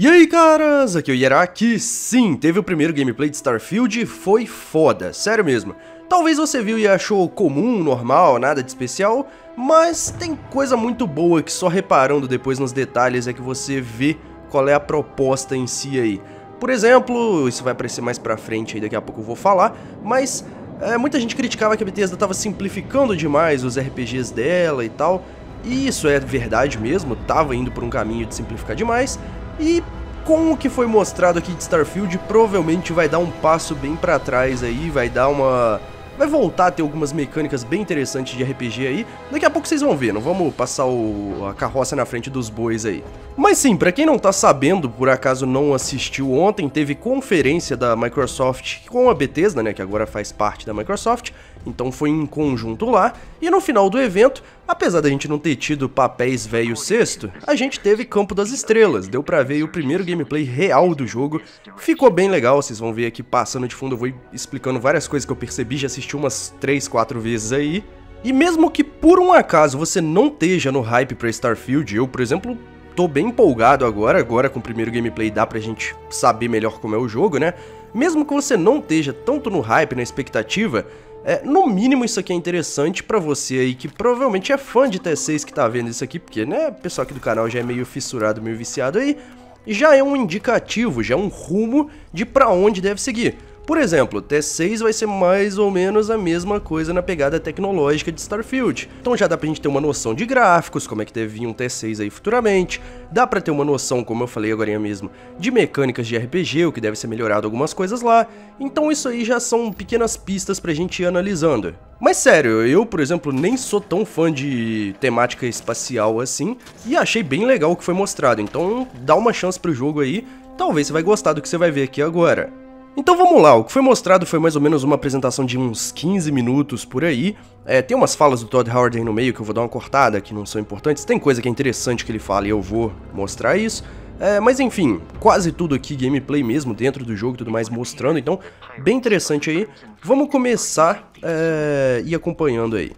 E aí caras, aqui é o Yeraki. sim, teve o primeiro gameplay de Starfield e foi foda, sério mesmo. Talvez você viu e achou comum, normal, nada de especial, mas tem coisa muito boa que só reparando depois nos detalhes é que você vê qual é a proposta em si aí. Por exemplo, isso vai aparecer mais pra frente aí, daqui a pouco eu vou falar, mas é, muita gente criticava que a Bethesda estava simplificando demais os RPGs dela e tal, e isso é verdade mesmo, tava indo por um caminho de simplificar demais, e com o que foi mostrado aqui de Starfield, provavelmente vai dar um passo bem para trás aí, vai dar uma vai voltar a ter algumas mecânicas bem interessantes de RPG aí. Daqui a pouco vocês vão ver, não vamos passar o... a carroça na frente dos bois aí. Mas sim, para quem não tá sabendo, por acaso não assistiu ontem, teve conferência da Microsoft com a Bethesda, né, que agora faz parte da Microsoft, então foi em conjunto lá, e no final do evento, apesar da gente não ter tido papéis velho sexto, a gente teve Campo das Estrelas, deu pra ver o primeiro gameplay real do jogo, ficou bem legal, vocês vão ver aqui passando de fundo, eu vou explicando várias coisas que eu percebi, já assisti umas 3, 4 vezes aí, e mesmo que por um acaso você não esteja no hype para Starfield, eu, por exemplo, tô bem empolgado agora, agora com o primeiro gameplay dá pra gente saber melhor como é o jogo, né? Mesmo que você não esteja tanto no hype, na expectativa, é, no mínimo isso aqui é interessante para você aí que provavelmente é fã de T6 que tá vendo isso aqui, porque né, o pessoal aqui do canal já é meio fissurado, meio viciado aí, já é um indicativo, já é um rumo de para onde deve seguir. Por exemplo, T6 vai ser mais ou menos a mesma coisa na pegada tecnológica de Starfield. Então já dá pra gente ter uma noção de gráficos, como é que vir um T6 aí futuramente, dá pra ter uma noção, como eu falei agora mesmo, de mecânicas de RPG, o que deve ser melhorado algumas coisas lá. Então isso aí já são pequenas pistas pra gente ir analisando. Mas sério, eu, por exemplo, nem sou tão fã de temática espacial assim, e achei bem legal o que foi mostrado, então dá uma chance pro jogo aí, talvez você vai gostar do que você vai ver aqui agora. Então vamos lá, o que foi mostrado foi mais ou menos uma apresentação de uns 15 minutos por aí. É, tem umas falas do Todd Howard aí no meio que eu vou dar uma cortada, que não são importantes. Tem coisa que é interessante que ele fala e eu vou mostrar isso. É, mas enfim, quase tudo aqui gameplay mesmo, dentro do jogo e tudo mais, mostrando. Então, bem interessante aí. Vamos começar é, e acompanhando aí.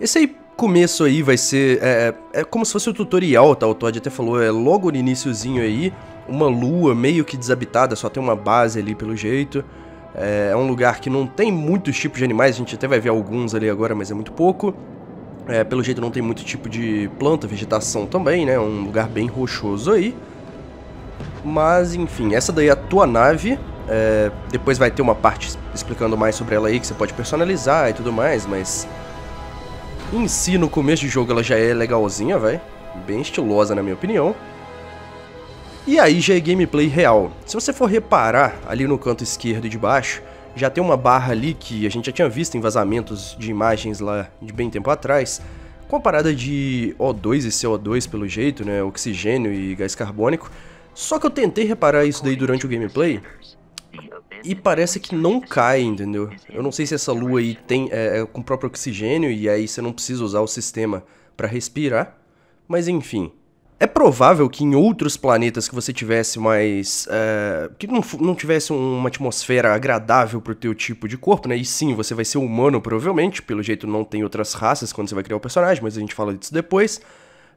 Esse aí começo aí vai ser. É, é, é como se fosse o um tutorial, tá? O Todd até falou, é logo no iníciozinho aí, uma lua meio que desabitada, só tem uma base ali pelo jeito. É, é um lugar que não tem muitos tipos de animais, a gente até vai ver alguns ali agora, mas é muito pouco. É, pelo jeito não tem muito tipo de planta, vegetação também, né? Um lugar bem rochoso aí. Mas enfim, essa daí é a tua nave. É, depois vai ter uma parte explicando mais sobre ela aí, que você pode personalizar e tudo mais, mas em si, no começo do jogo, ela já é legalzinha, velho. Bem estilosa, na minha opinião. E aí já é gameplay real. Se você for reparar ali no canto esquerdo de baixo, já tem uma barra ali que a gente já tinha visto em vazamentos de imagens lá de bem tempo atrás, com a parada de O2 e CO2 pelo jeito, né, oxigênio e gás carbônico. Só que eu tentei reparar isso daí durante o gameplay e parece que não cai, entendeu? Eu não sei se essa lua aí tem é, é com o próprio oxigênio e aí você não precisa usar o sistema para respirar, mas enfim. É provável que em outros planetas que você tivesse mais... É, que não, não tivesse uma atmosfera agradável pro teu tipo de corpo, né? E sim, você vai ser humano provavelmente, pelo jeito não tem outras raças quando você vai criar o personagem, mas a gente fala disso depois.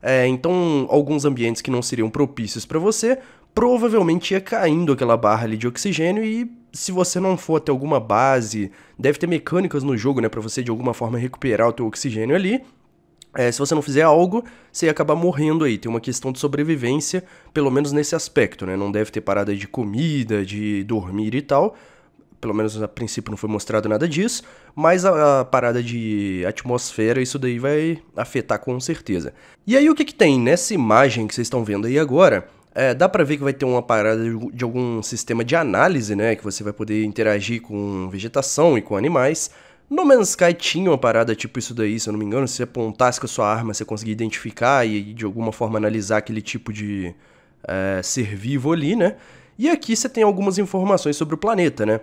É, então, alguns ambientes que não seriam propícios para você provavelmente ia caindo aquela barra ali de oxigênio e se você não for até alguma base, deve ter mecânicas no jogo, né, para você de alguma forma recuperar o teu oxigênio ali. É, se você não fizer algo, você ia acabar morrendo aí. Tem uma questão de sobrevivência, pelo menos nesse aspecto, né? Não deve ter parada de comida, de dormir e tal. Pelo menos a princípio não foi mostrado nada disso. Mas a, a parada de atmosfera, isso daí vai afetar com certeza. E aí o que, que tem nessa imagem que vocês estão vendo aí agora? É, dá para ver que vai ter uma parada de algum sistema de análise, né? Que você vai poder interagir com vegetação e com animais. No Man's Sky tinha uma parada tipo isso daí, se eu não me engano. Se você apontasse com a sua arma, você conseguia identificar e de alguma forma analisar aquele tipo de é, ser vivo ali, né? E aqui você tem algumas informações sobre o planeta, né?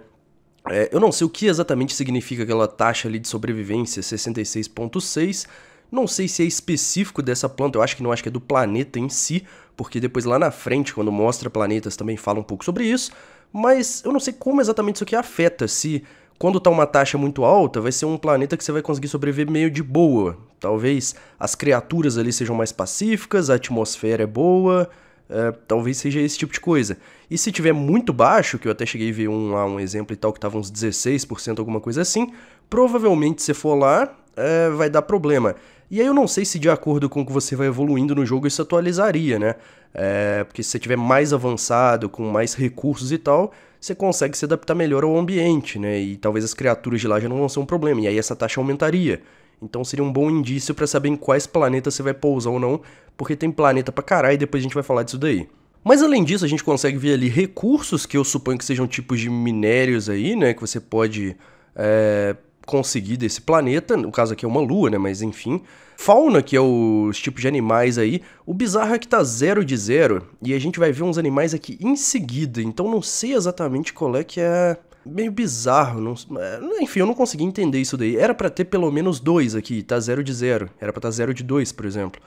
É, eu não sei o que exatamente significa aquela taxa ali de sobrevivência 66.6. Não sei se é específico dessa planta, eu acho que não, acho que é do planeta em si porque depois lá na frente, quando mostra planetas, também fala um pouco sobre isso, mas eu não sei como exatamente isso aqui afeta, se quando tá uma taxa muito alta, vai ser um planeta que você vai conseguir sobreviver meio de boa. Talvez as criaturas ali sejam mais pacíficas, a atmosfera é boa, é, talvez seja esse tipo de coisa. E se tiver muito baixo, que eu até cheguei a ver um lá, um exemplo e tal, que tava uns 16%, alguma coisa assim, provavelmente se for lá, é, vai dar problema. E aí eu não sei se de acordo com o que você vai evoluindo no jogo isso atualizaria, né? É, porque se você tiver mais avançado, com mais recursos e tal, você consegue se adaptar melhor ao ambiente, né? E talvez as criaturas de lá já não vão ser um problema, e aí essa taxa aumentaria. Então seria um bom indício para saber em quais planetas você vai pousar ou não, porque tem planeta pra caralho e depois a gente vai falar disso daí. Mas além disso, a gente consegue ver ali recursos que eu suponho que sejam tipos de minérios aí, né? Que você pode é, conseguir desse planeta, no caso aqui é uma lua, né, mas enfim. Fauna, que é os tipos de animais aí, o bizarro é que tá zero de zero, e a gente vai ver uns animais aqui em seguida, então não sei exatamente qual é que é meio bizarro, não, é, enfim, eu não consegui entender isso daí. Era para ter pelo menos dois aqui, tá zero de zero, era para tá zero de dois, por exemplo.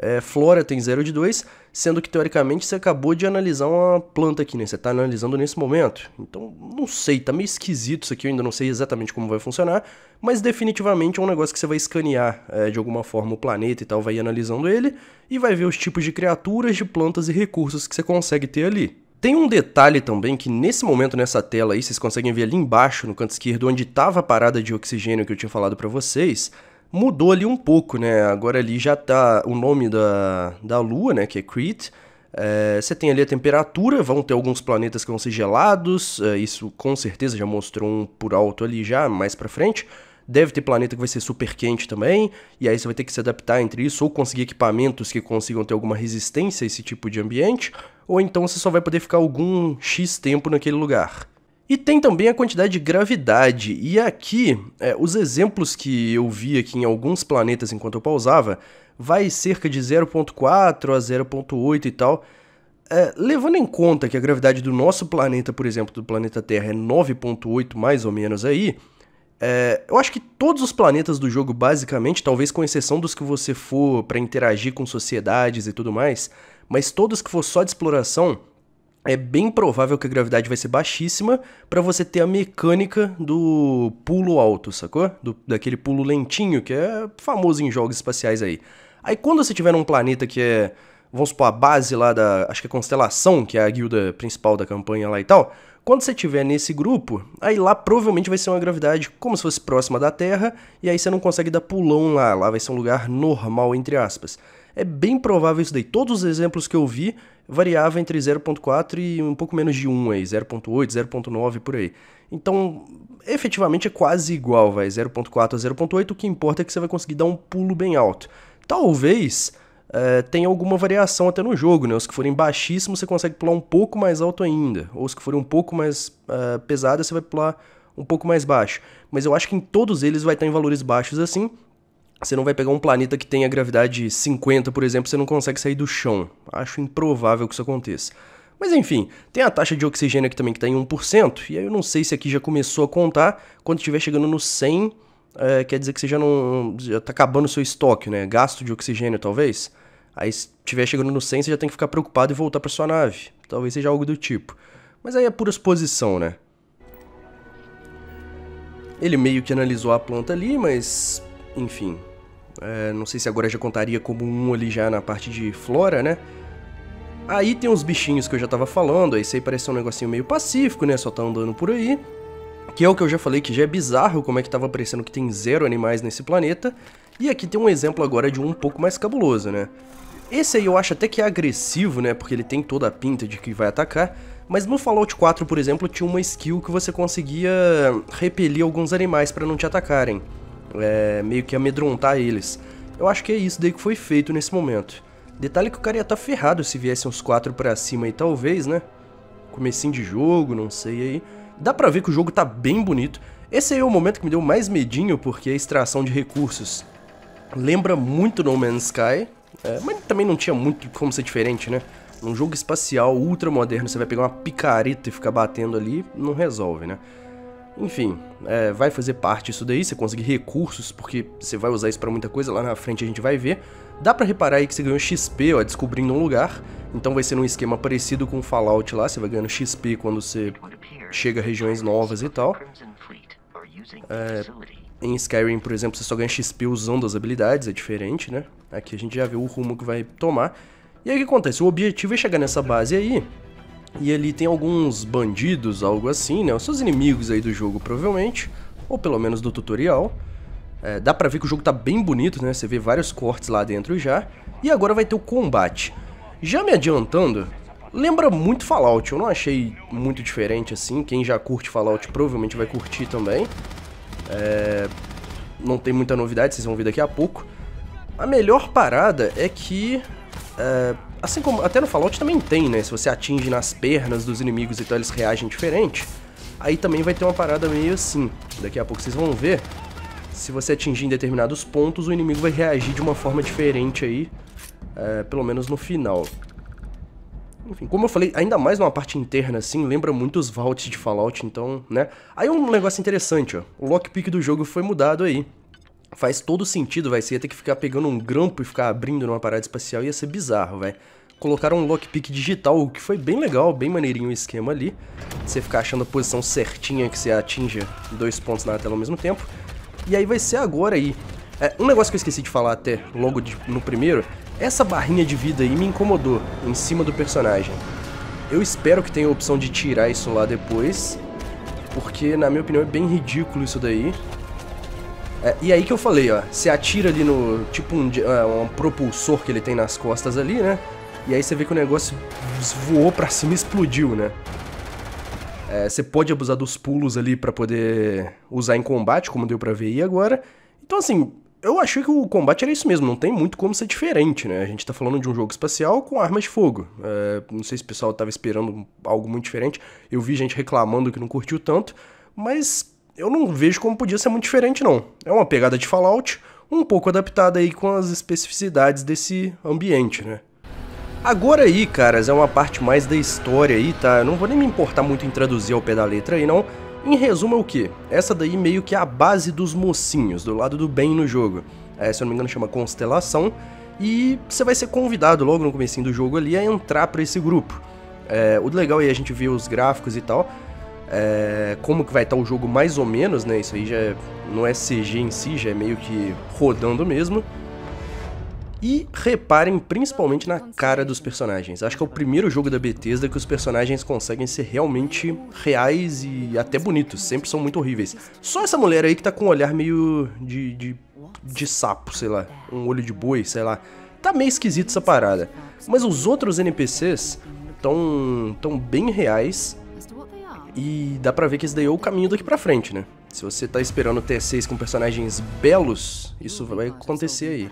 É, flora tem zero de dois, sendo que teoricamente você acabou de analisar uma planta aqui, né? Você está analisando nesse momento. Então, não sei, tá meio esquisito isso aqui, eu ainda não sei exatamente como vai funcionar, mas definitivamente é um negócio que você vai escanear é, de alguma forma o planeta e tal, vai analisando ele e vai ver os tipos de criaturas, de plantas e recursos que você consegue ter ali. Tem um detalhe também que nesse momento nessa tela aí, vocês conseguem ver ali embaixo no canto esquerdo onde estava a parada de oxigênio que eu tinha falado para vocês, mudou ali um pouco, né? Agora ali já tá o nome da, da lua, né? Que é Crete. É, você tem ali a temperatura, vão ter alguns planetas que vão ser gelados, é, isso com certeza já mostrou um por alto ali já, mais pra frente. Deve ter planeta que vai ser super quente também, e aí você vai ter que se adaptar entre isso, ou conseguir equipamentos que consigam ter alguma resistência a esse tipo de ambiente, ou então você só vai poder ficar algum X tempo naquele lugar. E tem também a quantidade de gravidade. E aqui, é, os exemplos que eu vi aqui em alguns planetas enquanto eu pausava, vai cerca de 0.4 a 0.8 e tal. É, levando em conta que a gravidade do nosso planeta, por exemplo, do planeta Terra, é 9.8 mais ou menos aí, é, eu acho que todos os planetas do jogo, basicamente, talvez com exceção dos que você for para interagir com sociedades e tudo mais, mas todos que for só de exploração, é bem provável que a gravidade vai ser baixíssima para você ter a mecânica do pulo alto, sacou? Do, daquele pulo lentinho que é famoso em jogos espaciais aí. Aí quando você tiver num planeta que é, vamos supor, a base lá da, acho que é Constelação, que é a guilda principal da campanha lá e tal, quando você tiver nesse grupo, aí lá provavelmente vai ser uma gravidade como se fosse próxima da Terra, e aí você não consegue dar pulão lá, lá vai ser um lugar normal, entre aspas. É bem provável isso daí. Todos os exemplos que eu vi variava entre 0,4 e um pouco menos de 1 aí, 0,8, 0,9 por aí. Então, efetivamente é quase igual, vai, 0,4 a 0,8, o que importa é que você vai conseguir dar um pulo bem alto. Talvez é, tenha alguma variação até no jogo, né? Os que forem baixíssimos você consegue pular um pouco mais alto ainda, ou os que forem um pouco mais eh, pesados você vai pular um pouco mais baixo. Mas eu acho que em todos eles vai estar em valores baixos assim, você não vai pegar um planeta que tenha gravidade 50, por exemplo, você não consegue sair do chão. Acho improvável que isso aconteça. Mas enfim, tem a taxa de oxigênio aqui também que está em 1%, e aí eu não sei se aqui já começou a contar, quando estiver chegando no 100, é, quer dizer que você já não tá acabando o seu estoque, né? Gasto de oxigênio, talvez. Aí se estiver chegando no 100, você já tem que ficar preocupado e voltar para sua nave. Talvez seja algo do tipo. Mas aí é pura suposição, né? Ele meio que analisou a planta ali, mas enfim, é, não sei se agora já contaria como um ali já na parte de flora, né? Aí tem uns bichinhos que eu já tava falando, aí aí parece um negocinho meio pacífico, né? Só tá andando por aí. Que é o que eu já falei que já é bizarro como é que tava aparecendo que tem zero animais nesse planeta. E aqui tem um exemplo agora de um um pouco mais cabuloso, né? Esse aí eu acho até que é agressivo, né? Porque ele tem toda a pinta de que vai atacar. Mas no Fallout 4, por exemplo, tinha uma skill que você conseguia repelir alguns animais para não te atacarem é, meio que amedrontar eles. Eu acho que é isso daí que foi feito nesse momento. Detalhe que o cara ia estar tá ferrado se viessem os quatro para cima e talvez, né? Comecinho de jogo, não sei aí. Dá pra ver que o jogo tá bem bonito. Esse aí é o momento que me deu mais medinho, porque é a extração de recursos. Lembra muito No Man's Sky, é, mas também não tinha muito como ser diferente, né? Num jogo espacial ultra moderno, você vai pegar uma picareta e ficar batendo ali, não resolve, né? Enfim, é, vai fazer parte isso daí, você conseguir recursos, porque você vai usar isso para muita coisa, lá na frente a gente vai ver. Dá para reparar aí que você ganhou XP, ó, descobrindo um lugar, então vai ser um esquema parecido com o Fallout lá, você vai ganhando XP quando você chega a regiões novas e tal. É, em Skyrim, por exemplo, você só ganha XP usando as habilidades, é diferente, né? Aqui a gente já vê o rumo que vai tomar. E aí o que acontece? O objetivo é chegar nessa base aí e ali tem alguns bandidos, algo assim, né? Os seus inimigos aí do jogo, provavelmente. Ou pelo menos do tutorial. É, dá pra ver que o jogo tá bem bonito, né? Você vê vários cortes lá dentro já. E agora vai ter o combate. Já me adiantando, lembra muito Fallout. Eu não achei muito diferente assim. Quem já curte Fallout provavelmente vai curtir também. É... Não tem muita novidade, vocês vão ver daqui a pouco. A melhor parada é que... É... Assim como até no Fallout também tem, né? Se você atinge nas pernas dos inimigos, então eles reagem diferente. Aí também vai ter uma parada meio assim. Daqui a pouco vocês vão ver. Se você atingir em determinados pontos, o inimigo vai reagir de uma forma diferente aí. É, pelo menos no final. Enfim, como eu falei, ainda mais numa parte interna assim, lembra muito os vaults de Fallout, então, né? Aí um negócio interessante, ó. O lockpick do jogo foi mudado aí faz todo sentido, vai Você ia ter que ficar pegando um grampo e ficar abrindo numa parada espacial, ia ser bizarro, vai Colocaram um lockpick digital, o que foi bem legal, bem maneirinho o esquema ali. Você ficar achando a posição certinha que você atinja dois pontos na tela ao mesmo tempo. E aí vai ser agora aí. É, um negócio que eu esqueci de falar até logo de, no primeiro, essa barrinha de vida aí me incomodou, em cima do personagem. Eu espero que tenha a opção de tirar isso lá depois, porque na minha opinião é bem ridículo isso daí. É, e aí que eu falei, ó, você atira ali no. tipo um, é, um propulsor que ele tem nas costas ali, né? E aí você vê que o negócio voou pra cima e explodiu, né? É, você pode abusar dos pulos ali para poder usar em combate, como deu pra ver aí agora. Então, assim, eu achei que o combate era isso mesmo, não tem muito como ser diferente, né? A gente tá falando de um jogo espacial com armas de fogo. É, não sei se o pessoal tava esperando algo muito diferente. Eu vi gente reclamando que não curtiu tanto, mas eu não vejo como podia ser muito diferente, não. É uma pegada de Fallout, um pouco adaptada aí com as especificidades desse ambiente, né? Agora aí, caras, é uma parte mais da história aí, tá? Eu não vou nem me importar muito em traduzir ao pé da letra aí, não. Em resumo é o que? Essa daí meio que é a base dos mocinhos, do lado do bem no jogo. É, se eu não me engano chama Constelação. E você vai ser convidado logo no começo do jogo ali a entrar para esse grupo. É, o legal aí é a gente ver os gráficos e tal, é, como que vai estar tá o jogo mais ou menos, né? Isso aí já é, não é CG em si, já é meio que rodando mesmo. E reparem principalmente na cara dos personagens. Acho que é o primeiro jogo da Bethesda que os personagens conseguem ser realmente reais e até bonitos. Sempre são muito horríveis. Só essa mulher aí que tá com um olhar meio de, de, de sapo, sei lá. Um olho de boi, sei lá. Tá meio esquisito essa parada. Mas os outros NPCs estão tão bem reais e dá pra ver que esse daí é o caminho daqui pra frente, né? Se você tá esperando ter 6 com personagens belos, isso vai acontecer aí.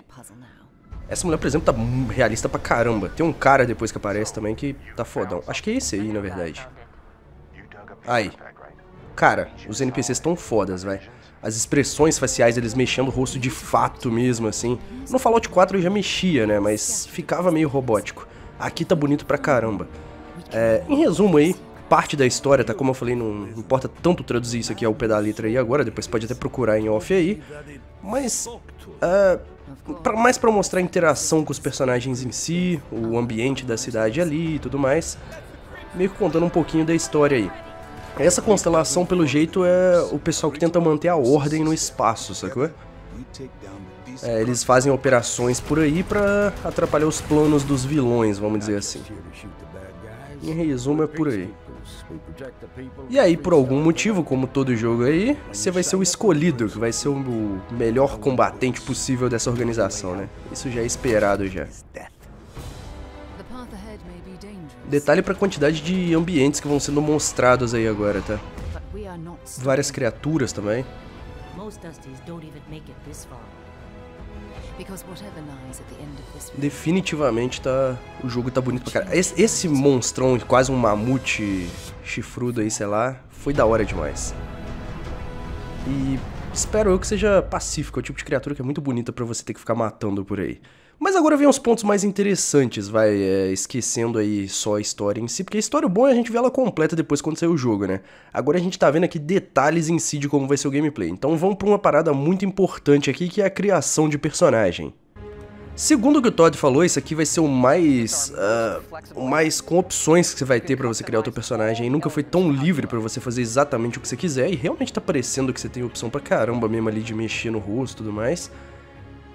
Essa mulher, por exemplo, tá realista pra caramba. Tem um cara depois que aparece também que tá fodão. Acho que é esse aí, na verdade. Aí. Cara, os NPCs tão fodas, velho. As expressões faciais, eles mexendo o rosto de fato mesmo, assim. No Fallout 4 eu já mexia, né? Mas ficava meio robótico. Aqui tá bonito pra caramba. É, em resumo aí, parte da história, tá? Como eu falei, não importa tanto traduzir isso aqui ao pé da letra aí agora, depois pode até procurar em off aí. Mas. Uh, pra, mais para mostrar a interação com os personagens em si, o ambiente da cidade ali e tudo mais. Meio que contando um pouquinho da história aí. Essa constelação, pelo jeito, é o pessoal que tenta manter a ordem no espaço, sacou? É, eles fazem operações por aí para atrapalhar os planos dos vilões, vamos dizer assim. Em resumo, é por aí. E aí, por algum motivo, como todo jogo aí, você vai ser o escolhido, que vai ser o melhor combatente possível dessa organização, né? Isso já é esperado já. Detalhe pra quantidade de ambientes que vão sendo mostrados aí agora, tá? Várias criaturas também. Most Dusties don't even make it this far. Definitivamente tá. O jogo tá bonito pra caralho. Esse, esse monstrão, quase um mamute chifrudo aí, sei lá, foi da hora demais. E espero eu que seja pacífico, é o tipo de criatura que é muito bonita para você ter que ficar matando por aí. Mas agora vem uns pontos mais interessantes, vai, é, esquecendo aí só a história em si, porque a história boa é a gente vê ela completa depois quando sair o jogo, né? Agora a gente tá vendo aqui detalhes em si de como vai ser o gameplay, então vamos pra uma parada muito importante aqui que é a criação de personagem. Segundo o que o Todd falou, isso aqui vai ser o mais. Uh, o mais com opções que você vai ter para você criar o seu personagem. E nunca foi tão livre para você fazer exatamente o que você quiser. E realmente tá parecendo que você tem opção pra caramba mesmo ali de mexer no rosto e tudo mais.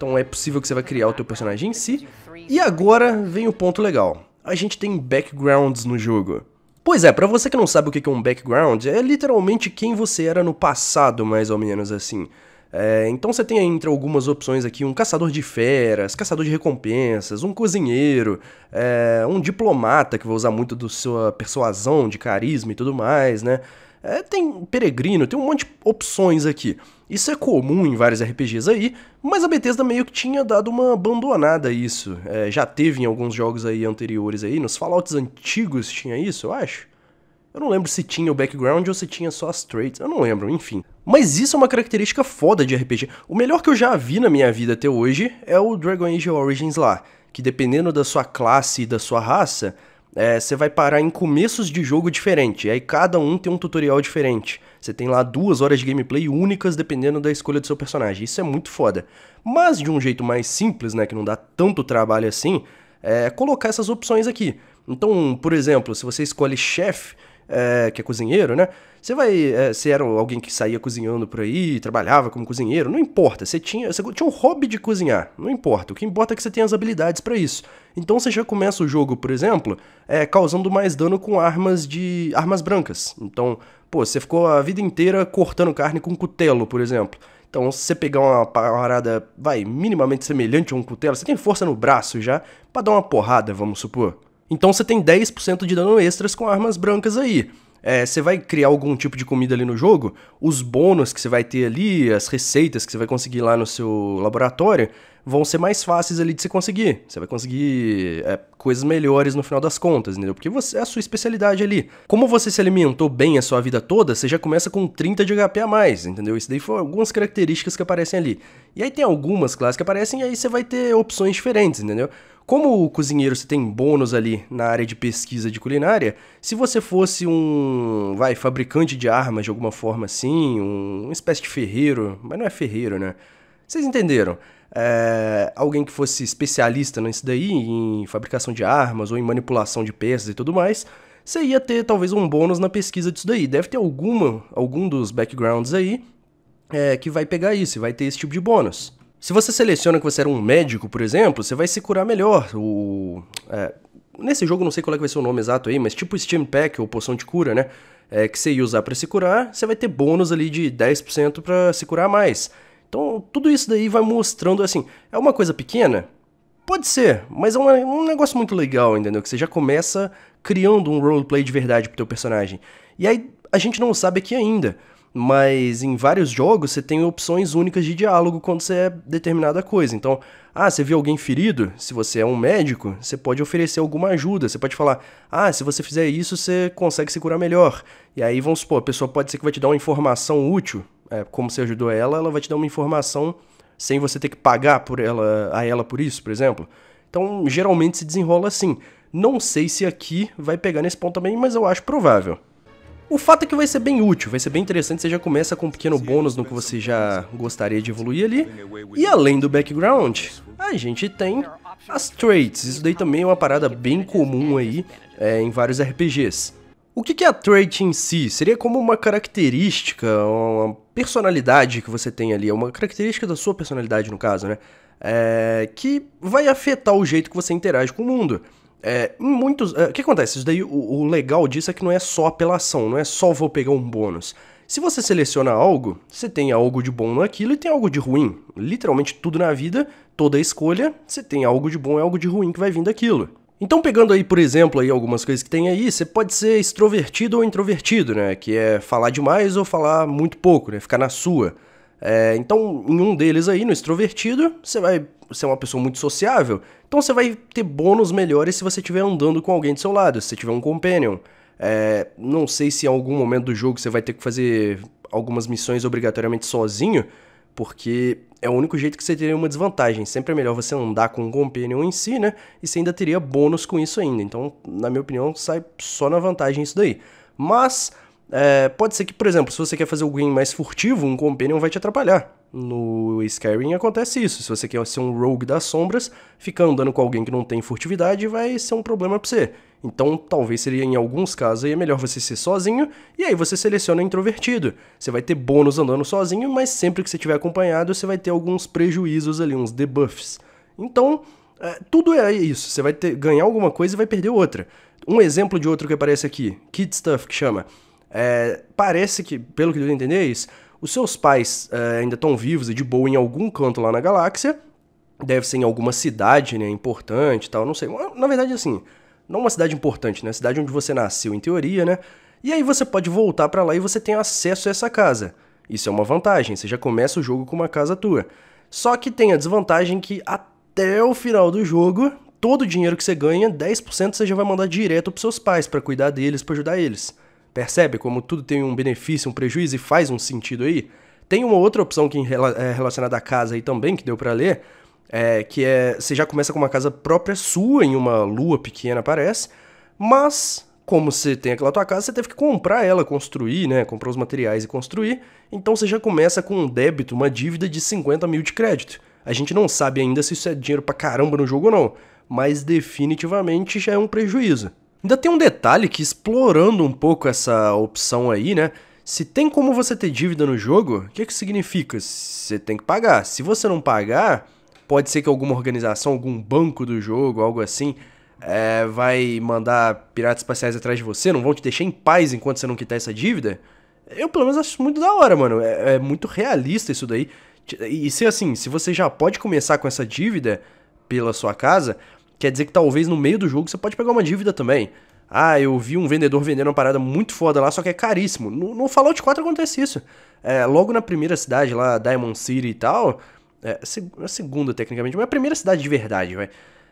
Então é possível que você vai criar o teu personagem em si. E agora vem o ponto legal. A gente tem backgrounds no jogo. Pois é, para você que não sabe o que é um background, é literalmente quem você era no passado, mais ou menos assim. É, então você tem entre algumas opções aqui um caçador de feras, caçador de recompensas, um cozinheiro, é, um diplomata que vai usar muito da sua persuasão, de carisma e tudo mais, né? É, tem Peregrino, tem um monte de opções aqui. Isso é comum em vários RPGs aí, mas a Bethesda meio que tinha dado uma abandonada a isso. É, já teve em alguns jogos aí anteriores aí, nos Fallouts antigos tinha isso, eu acho. Eu não lembro se tinha o background ou se tinha só as traits, eu não lembro, enfim. Mas isso é uma característica foda de RPG. O melhor que eu já vi na minha vida até hoje é o Dragon Age Origins lá, que dependendo da sua classe e da sua raça, é, você vai parar em começos de jogo diferente. Aí cada um tem um tutorial diferente. Você tem lá duas horas de gameplay únicas dependendo da escolha do seu personagem. Isso é muito foda. Mas de um jeito mais simples, né? Que não dá tanto trabalho assim, é colocar essas opções aqui. Então, por exemplo, se você escolhe chefe, é, que é cozinheiro, né? Você vai. É, você era alguém que saía cozinhando por aí, trabalhava como cozinheiro, não importa. Você tinha, você tinha um hobby de cozinhar, não importa. O que importa é que você tem as habilidades para isso. Então você já começa o jogo, por exemplo, é, causando mais dano com armas de. armas brancas. Então, pô, você ficou a vida inteira cortando carne com cutelo, por exemplo. Então, se você pegar uma parada, vai, minimamente semelhante a um cutelo, você tem força no braço já, para dar uma porrada, vamos supor. Então você tem 10% de dano extras com armas brancas aí. É, você vai criar algum tipo de comida ali no jogo, os bônus que você vai ter ali, as receitas que você vai conseguir lá no seu laboratório, vão ser mais fáceis ali de você conseguir. Você vai conseguir é, coisas melhores no final das contas, entendeu? Porque você, é a sua especialidade ali. Como você se alimentou bem a sua vida toda, você já começa com 30 de HP a mais, entendeu? Isso daí foram algumas características que aparecem ali. E aí tem algumas classes que aparecem e aí você vai ter opções diferentes, entendeu? Como o cozinheiro você tem bônus ali na área de pesquisa de culinária, se você fosse um, vai, fabricante de armas de alguma forma assim, um, uma espécie de ferreiro, mas não é ferreiro, né? Vocês entenderam? É, alguém que fosse especialista nisso daí, em fabricação de armas ou em manipulação de peças e tudo mais, você ia ter talvez um bônus na pesquisa disso daí. Deve ter alguma, algum dos backgrounds aí é, que vai pegar isso e vai ter esse tipo de bônus. Se você seleciona que você era um médico, por exemplo, você vai se curar melhor. O, é, nesse jogo, não sei qual é que vai ser o nome exato aí, mas tipo Steam Pack ou poção de cura, né? É, que você ia usar para se curar, você vai ter bônus ali de 10% para se curar mais. Então, tudo isso daí vai mostrando, assim, é uma coisa pequena? Pode ser, mas é um, um negócio muito legal, entendeu? Que você já começa criando um roleplay de verdade pro teu personagem. E aí, a gente não sabe aqui ainda, mas em vários jogos você tem opções únicas de diálogo quando você é determinada coisa. Então, ah, você viu alguém ferido? Se você é um médico, você pode oferecer alguma ajuda. Você pode falar, ah, se você fizer isso, você consegue se curar melhor. E aí, vamos supor, a pessoa pode ser que vai te dar uma informação útil. É, como você ajudou ela, ela vai te dar uma informação sem você ter que pagar por ela, a ela por isso, por exemplo. Então, geralmente se desenrola assim. Não sei se aqui vai pegar nesse ponto também, mas eu acho provável. O fato é que vai ser bem útil, vai ser bem interessante. Você já começa com um pequeno bônus no que você já gostaria de evoluir ali. E além do background, a gente tem as traits. Isso daí também é uma parada bem comum aí é, em vários RPGs. O que é a trait em si? Seria como uma característica, uma personalidade que você tem ali, É uma característica da sua personalidade, no caso, né? É, que vai afetar o jeito que você interage com o mundo. É, muitos. É, o que acontece? Isso daí, o, o legal disso é que não é só apelação, não é só vou pegar um bônus. Se você seleciona algo, você tem algo de bom naquilo e tem algo de ruim. Literalmente tudo na vida, toda escolha, você tem algo de bom e algo de ruim que vai vir daquilo. Então pegando aí, por exemplo, aí algumas coisas que tem aí, você pode ser extrovertido ou introvertido, né? Que é falar demais ou falar muito pouco, né? Ficar na sua. É, então, em um deles aí, no extrovertido, você vai ser uma pessoa muito sociável. Então você vai ter bônus melhores se você estiver andando com alguém do seu lado, se você tiver um companion. É, não sei se em algum momento do jogo você vai ter que fazer algumas missões obrigatoriamente sozinho, porque é o único jeito que você teria uma desvantagem. Sempre é melhor você andar com um companion em si, né? E você ainda teria bônus com isso ainda. Então, na minha opinião, sai só na vantagem isso daí. Mas é, pode ser que, por exemplo, se você quer fazer o green mais furtivo, um Companion vai te atrapalhar. No Skyrim acontece isso. Se você quer ser um Rogue das Sombras, ficar andando com alguém que não tem furtividade vai ser um problema pra você. Então, talvez seria em alguns casos aí é melhor você ser sozinho, e aí você seleciona introvertido. Você vai ter bônus andando sozinho, mas sempre que você estiver acompanhado, você vai ter alguns prejuízos ali, uns debuffs. Então, é, tudo é isso. Você vai ter, ganhar alguma coisa e vai perder outra. Um exemplo de outro que aparece aqui, Kid Stuff, que chama. É, parece que, pelo que eu entendi é isso, os seus pais é, ainda estão vivos e de boa em algum canto lá na galáxia. Deve ser em alguma cidade, né? Importante tal, não sei. Na verdade, assim, não uma cidade importante, né? Cidade onde você nasceu, em teoria, né? E aí você pode voltar para lá e você tem acesso a essa casa. Isso é uma vantagem, você já começa o jogo com uma casa tua. Só que tem a desvantagem que até o final do jogo, todo o dinheiro que você ganha, 10% você já vai mandar direto pros seus pais para cuidar deles, para ajudar eles. Percebe como tudo tem um benefício, um prejuízo e faz um sentido aí? Tem uma outra opção que é relacionada à casa aí também, que deu para ler, é, que é você já começa com uma casa própria sua em uma lua pequena, parece, mas como você tem aquela tua casa, você teve que comprar ela, construir, né? Comprar os materiais e construir. Então você já começa com um débito, uma dívida de 50 mil de crédito. A gente não sabe ainda se isso é dinheiro pra caramba no jogo ou não, mas definitivamente já é um prejuízo. Ainda tem um detalhe que, explorando um pouco essa opção aí, né? Se tem como você ter dívida no jogo, o que, que significa? Você tem que pagar. Se você não pagar, pode ser que alguma organização, algum banco do jogo, algo assim, é, vai mandar piratas espaciais atrás de você, não vão te deixar em paz enquanto você não quitar essa dívida. Eu, pelo menos, acho muito da hora, mano. É, é muito realista isso daí. E se assim, se você já pode começar com essa dívida pela sua casa, Quer dizer que talvez no meio do jogo você pode pegar uma dívida também. Ah, eu vi um vendedor vendendo uma parada muito foda lá, só que é caríssimo. No, no Fallout 4 acontece isso. É, logo na primeira cidade lá, Diamond City e tal, é, a é segunda tecnicamente, mas é a primeira cidade de verdade, vai.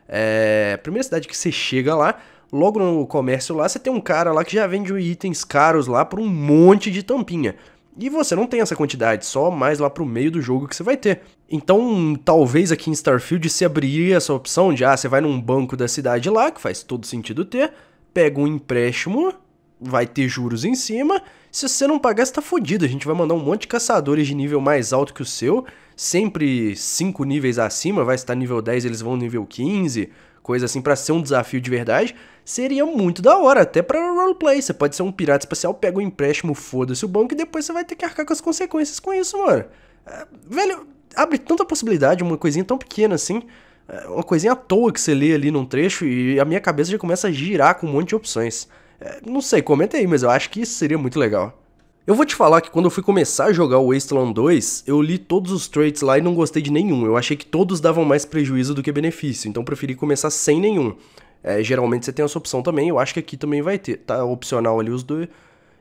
É, primeira cidade que você chega lá, logo no comércio lá, você tem um cara lá que já vende itens caros lá por um monte de tampinha. E você não tem essa quantidade, só mais lá pro meio do jogo que você vai ter. Então, talvez aqui em Starfield se abriria essa opção de, ah, você vai num banco da cidade lá, que faz todo sentido ter, pega um empréstimo, vai ter juros em cima, se você não pagar, você tá fodido, a gente vai mandar um monte de caçadores de nível mais alto que o seu, sempre 5 níveis acima, vai estar nível 10, eles vão nível 15, coisa assim para ser um desafio de verdade, seria muito da hora, até para roleplay. Você pode ser um pirata espacial, pega um empréstimo, foda-se o banco e depois você vai ter que arcar com as consequências com isso, mano. É, velho, abre tanta possibilidade, uma coisinha tão pequena assim. É, uma coisinha à toa que você lê ali num trecho e a minha cabeça já começa a girar com um monte de opções. É, não sei, comenta aí, mas eu acho que isso seria muito legal. Eu vou te falar que quando eu fui começar a jogar o Wasteland 2, eu li todos os traits lá e não gostei de nenhum. Eu achei que todos davam mais prejuízo do que benefício, então preferi começar sem nenhum. É, geralmente você tem essa opção também, eu acho que aqui também vai ter, tá opcional ali os dois.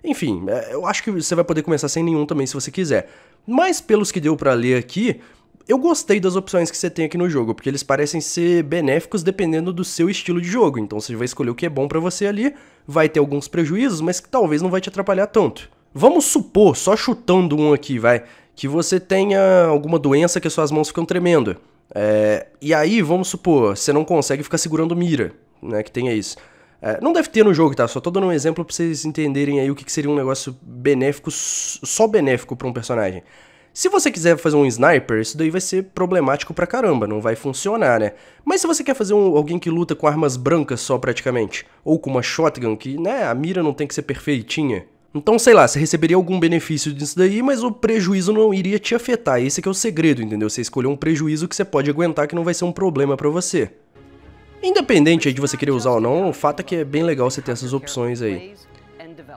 Enfim, é, eu acho que você vai poder começar sem nenhum também se você quiser. Mas pelos que deu para ler aqui, eu gostei das opções que você tem aqui no jogo, porque eles parecem ser benéficos dependendo do seu estilo de jogo. Então você vai escolher o que é bom para você ali, vai ter alguns prejuízos, mas que talvez não vai te atrapalhar tanto. Vamos supor, só chutando um aqui, vai, que você tenha alguma doença que suas mãos ficam tremendo. É, e aí, vamos supor, você não consegue ficar segurando mira, né? Que tenha isso. É, não deve ter no jogo, tá? Só tô dando um exemplo pra vocês entenderem aí o que, que seria um negócio benéfico, só benéfico para um personagem. Se você quiser fazer um sniper, isso daí vai ser problemático pra caramba, não vai funcionar, né? Mas se você quer fazer um, alguém que luta com armas brancas só praticamente, ou com uma shotgun, que, né, a mira não tem que ser perfeitinha, então, sei lá, você receberia algum benefício disso daí, mas o prejuízo não iria te afetar. Esse é o segredo, entendeu? Você escolheu um prejuízo que você pode aguentar que não vai ser um problema para você. Independente de você querer usar ou não, o fato é que é bem legal você ter essas opções aí.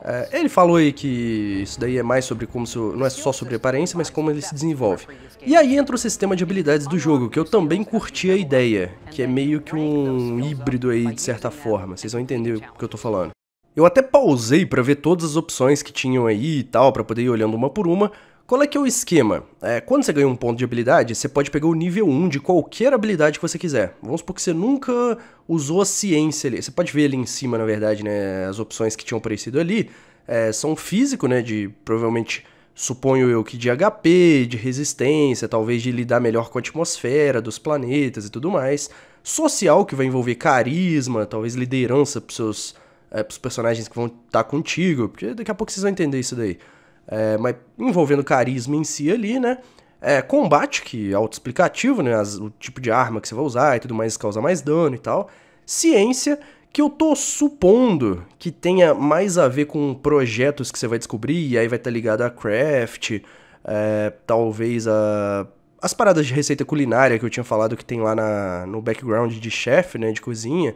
É, ele falou aí que isso daí é mais sobre como se, não é só sobre aparência, mas como ele se desenvolve. E aí entra o sistema de habilidades do jogo, que eu também curti a ideia, que é meio que um híbrido aí de certa forma. Vocês vão entender o que eu tô falando. Eu até pausei para ver todas as opções que tinham aí e tal, para poder ir olhando uma por uma. Qual é que é o esquema? É, quando você ganha um ponto de habilidade, você pode pegar o nível 1 de qualquer habilidade que você quiser. Vamos supor que você nunca usou a ciência ali. Você pode ver ali em cima, na verdade, né, as opções que tinham aparecido ali. É, são físico, né, de provavelmente, suponho eu, que de HP, de resistência, talvez de lidar melhor com a atmosfera dos planetas e tudo mais. Social, que vai envolver carisma, talvez liderança para seus é, pros personagens que vão estar tá contigo, porque daqui a pouco vocês vão entender isso daí. É, mas envolvendo carisma em si ali, né? É, combate, que é autoexplicativo, né? As, o tipo de arma que você vai usar e tudo mais causa mais dano e tal. Ciência, que eu tô supondo que tenha mais a ver com projetos que você vai descobrir, e aí vai estar tá ligado a craft, é, talvez a. As paradas de receita culinária que eu tinha falado que tem lá na, no background de chefe, né? De cozinha.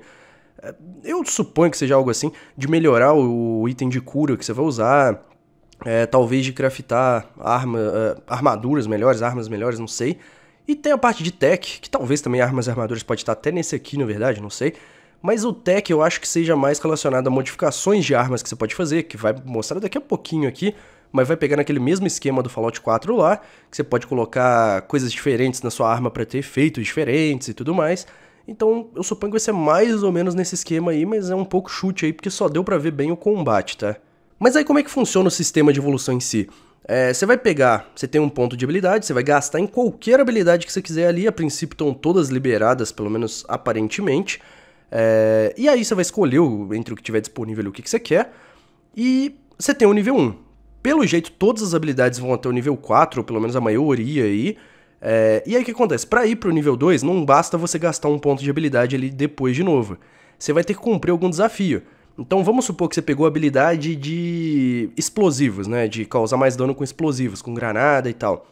É, eu suponho que seja algo assim, de melhorar o item de cura que você vai usar, é, talvez de craftar arma, uh, armaduras melhores, armas melhores, não sei. E tem a parte de tech, que talvez também armas e armaduras pode estar até nesse aqui, na verdade, não sei. Mas o tech eu acho que seja mais relacionado a modificações de armas que você pode fazer, que vai mostrar daqui a pouquinho aqui, mas vai pegar naquele mesmo esquema do Fallout 4 lá, que você pode colocar coisas diferentes na sua arma para ter efeitos diferentes e tudo mais. Então eu suponho que vai ser mais ou menos nesse esquema aí, mas é um pouco chute aí, porque só deu pra ver bem o combate, tá? Mas aí como é que funciona o sistema de evolução em si? É, você é, vai pegar, você tem um ponto de habilidade, você vai gastar em qualquer habilidade que você quiser ali, a princípio estão todas liberadas, pelo menos aparentemente. É, e aí você vai escolher o, entre o que tiver disponível o que, que você quer. E você tem o nível 1. Pelo jeito, todas as habilidades vão até o nível 4, ou pelo menos a maioria aí. É, e aí o que acontece? Para ir pro nível 2, não basta você gastar um ponto de habilidade ali depois de novo. Você vai ter que cumprir algum desafio. Então vamos supor que você pegou a habilidade de explosivos, né? De causar mais dano com explosivos, com granada e tal.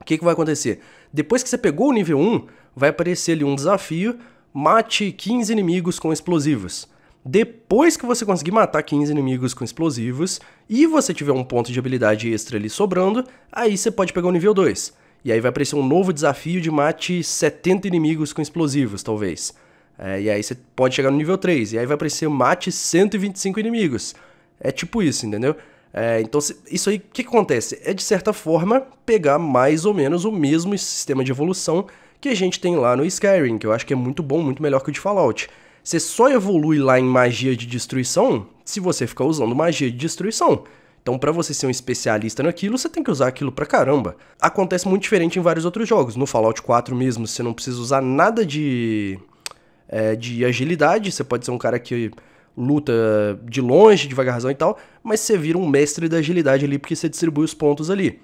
O que, que vai acontecer? Depois que você pegou o nível 1, vai aparecer ali um desafio: mate 15 inimigos com explosivos. Depois que você conseguir matar 15 inimigos com explosivos e você tiver um ponto de habilidade extra ali sobrando, aí você pode pegar o nível 2. E aí vai aparecer um novo desafio de mate 70 inimigos com explosivos, talvez. É, e aí você pode chegar no nível 3. E aí vai aparecer mate 125 inimigos. É tipo isso, entendeu? É, então, isso aí, o que, que acontece? É, de certa forma, pegar mais ou menos o mesmo sistema de evolução que a gente tem lá no Skyrim, que eu acho que é muito bom, muito melhor que o de Fallout. Você só evolui lá em magia de destruição se você ficar usando magia de destruição. Então, para você ser um especialista naquilo, você tem que usar aquilo pra caramba. Acontece muito diferente em vários outros jogos. No Fallout 4 mesmo, você não precisa usar nada de, é, de agilidade. Você pode ser um cara que luta de longe, devagarzão e tal, mas você vira um mestre da agilidade ali porque você distribui os pontos ali.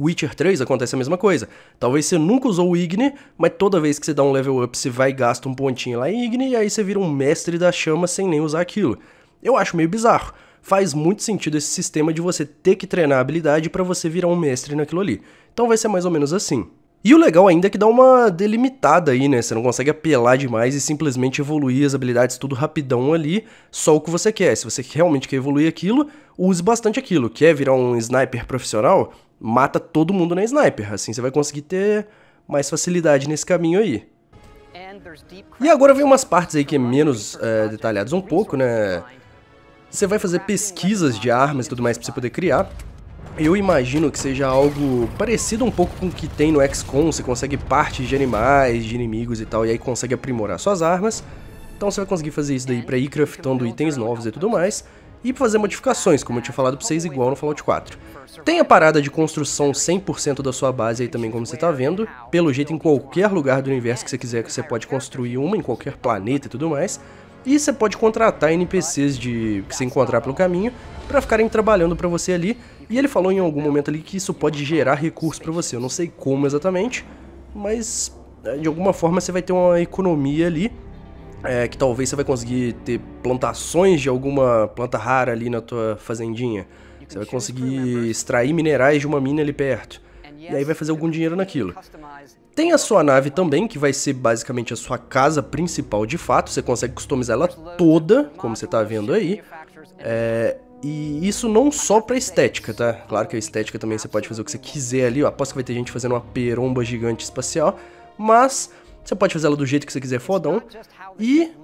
Witcher 3 acontece a mesma coisa. Talvez você nunca usou o Igne, mas toda vez que você dá um level up, você vai e gasta um pontinho lá em Igne, e aí você vira um mestre da chama sem nem usar aquilo. Eu acho meio bizarro faz muito sentido esse sistema de você ter que treinar a habilidade para você virar um mestre naquilo ali. Então vai ser mais ou menos assim. E o legal ainda é que dá uma delimitada aí, né? Você não consegue apelar demais e simplesmente evoluir as habilidades tudo rapidão ali, só o que você quer. Se você realmente quer evoluir aquilo, use bastante aquilo. Quer virar um sniper profissional? Mata todo mundo na sniper. Assim você vai conseguir ter mais facilidade nesse caminho aí. E agora vem umas partes aí que é menos é, detalhadas um pouco, né? Você vai fazer pesquisas de armas e tudo mais para você poder criar. Eu imagino que seja algo parecido um pouco com o que tem no XCOM, você consegue partes de animais, de inimigos e tal, e aí consegue aprimorar suas armas. Então você vai conseguir fazer isso daí para ir craftando itens novos e tudo mais, e fazer modificações, como eu tinha falado para vocês, igual no Fallout 4. Tem a parada de construção 100% da sua base aí também, como você está vendo. Pelo jeito, em qualquer lugar do universo que você quiser, que você pode construir uma, em qualquer planeta e tudo mais. E você pode contratar NPCs de que você encontrar pelo caminho para ficarem trabalhando para você ali. E ele falou em algum momento ali que isso pode gerar recursos para você. Eu não sei como exatamente, mas é, de alguma forma você vai ter uma economia ali. É, que talvez você vai conseguir ter plantações de alguma planta rara ali na tua fazendinha. Você vai conseguir extrair minerais de uma mina ali perto. E aí vai fazer algum dinheiro naquilo. Tem a sua nave também, que vai ser basicamente a sua casa principal de fato, você consegue customizar ela toda, como você está vendo aí. É, e isso não só pra estética, tá? Claro que a estética também você pode fazer o que você quiser ali, eu aposto que vai ter gente fazendo uma peromba gigante espacial, mas você pode fazer ela do jeito que você quiser, fodão. E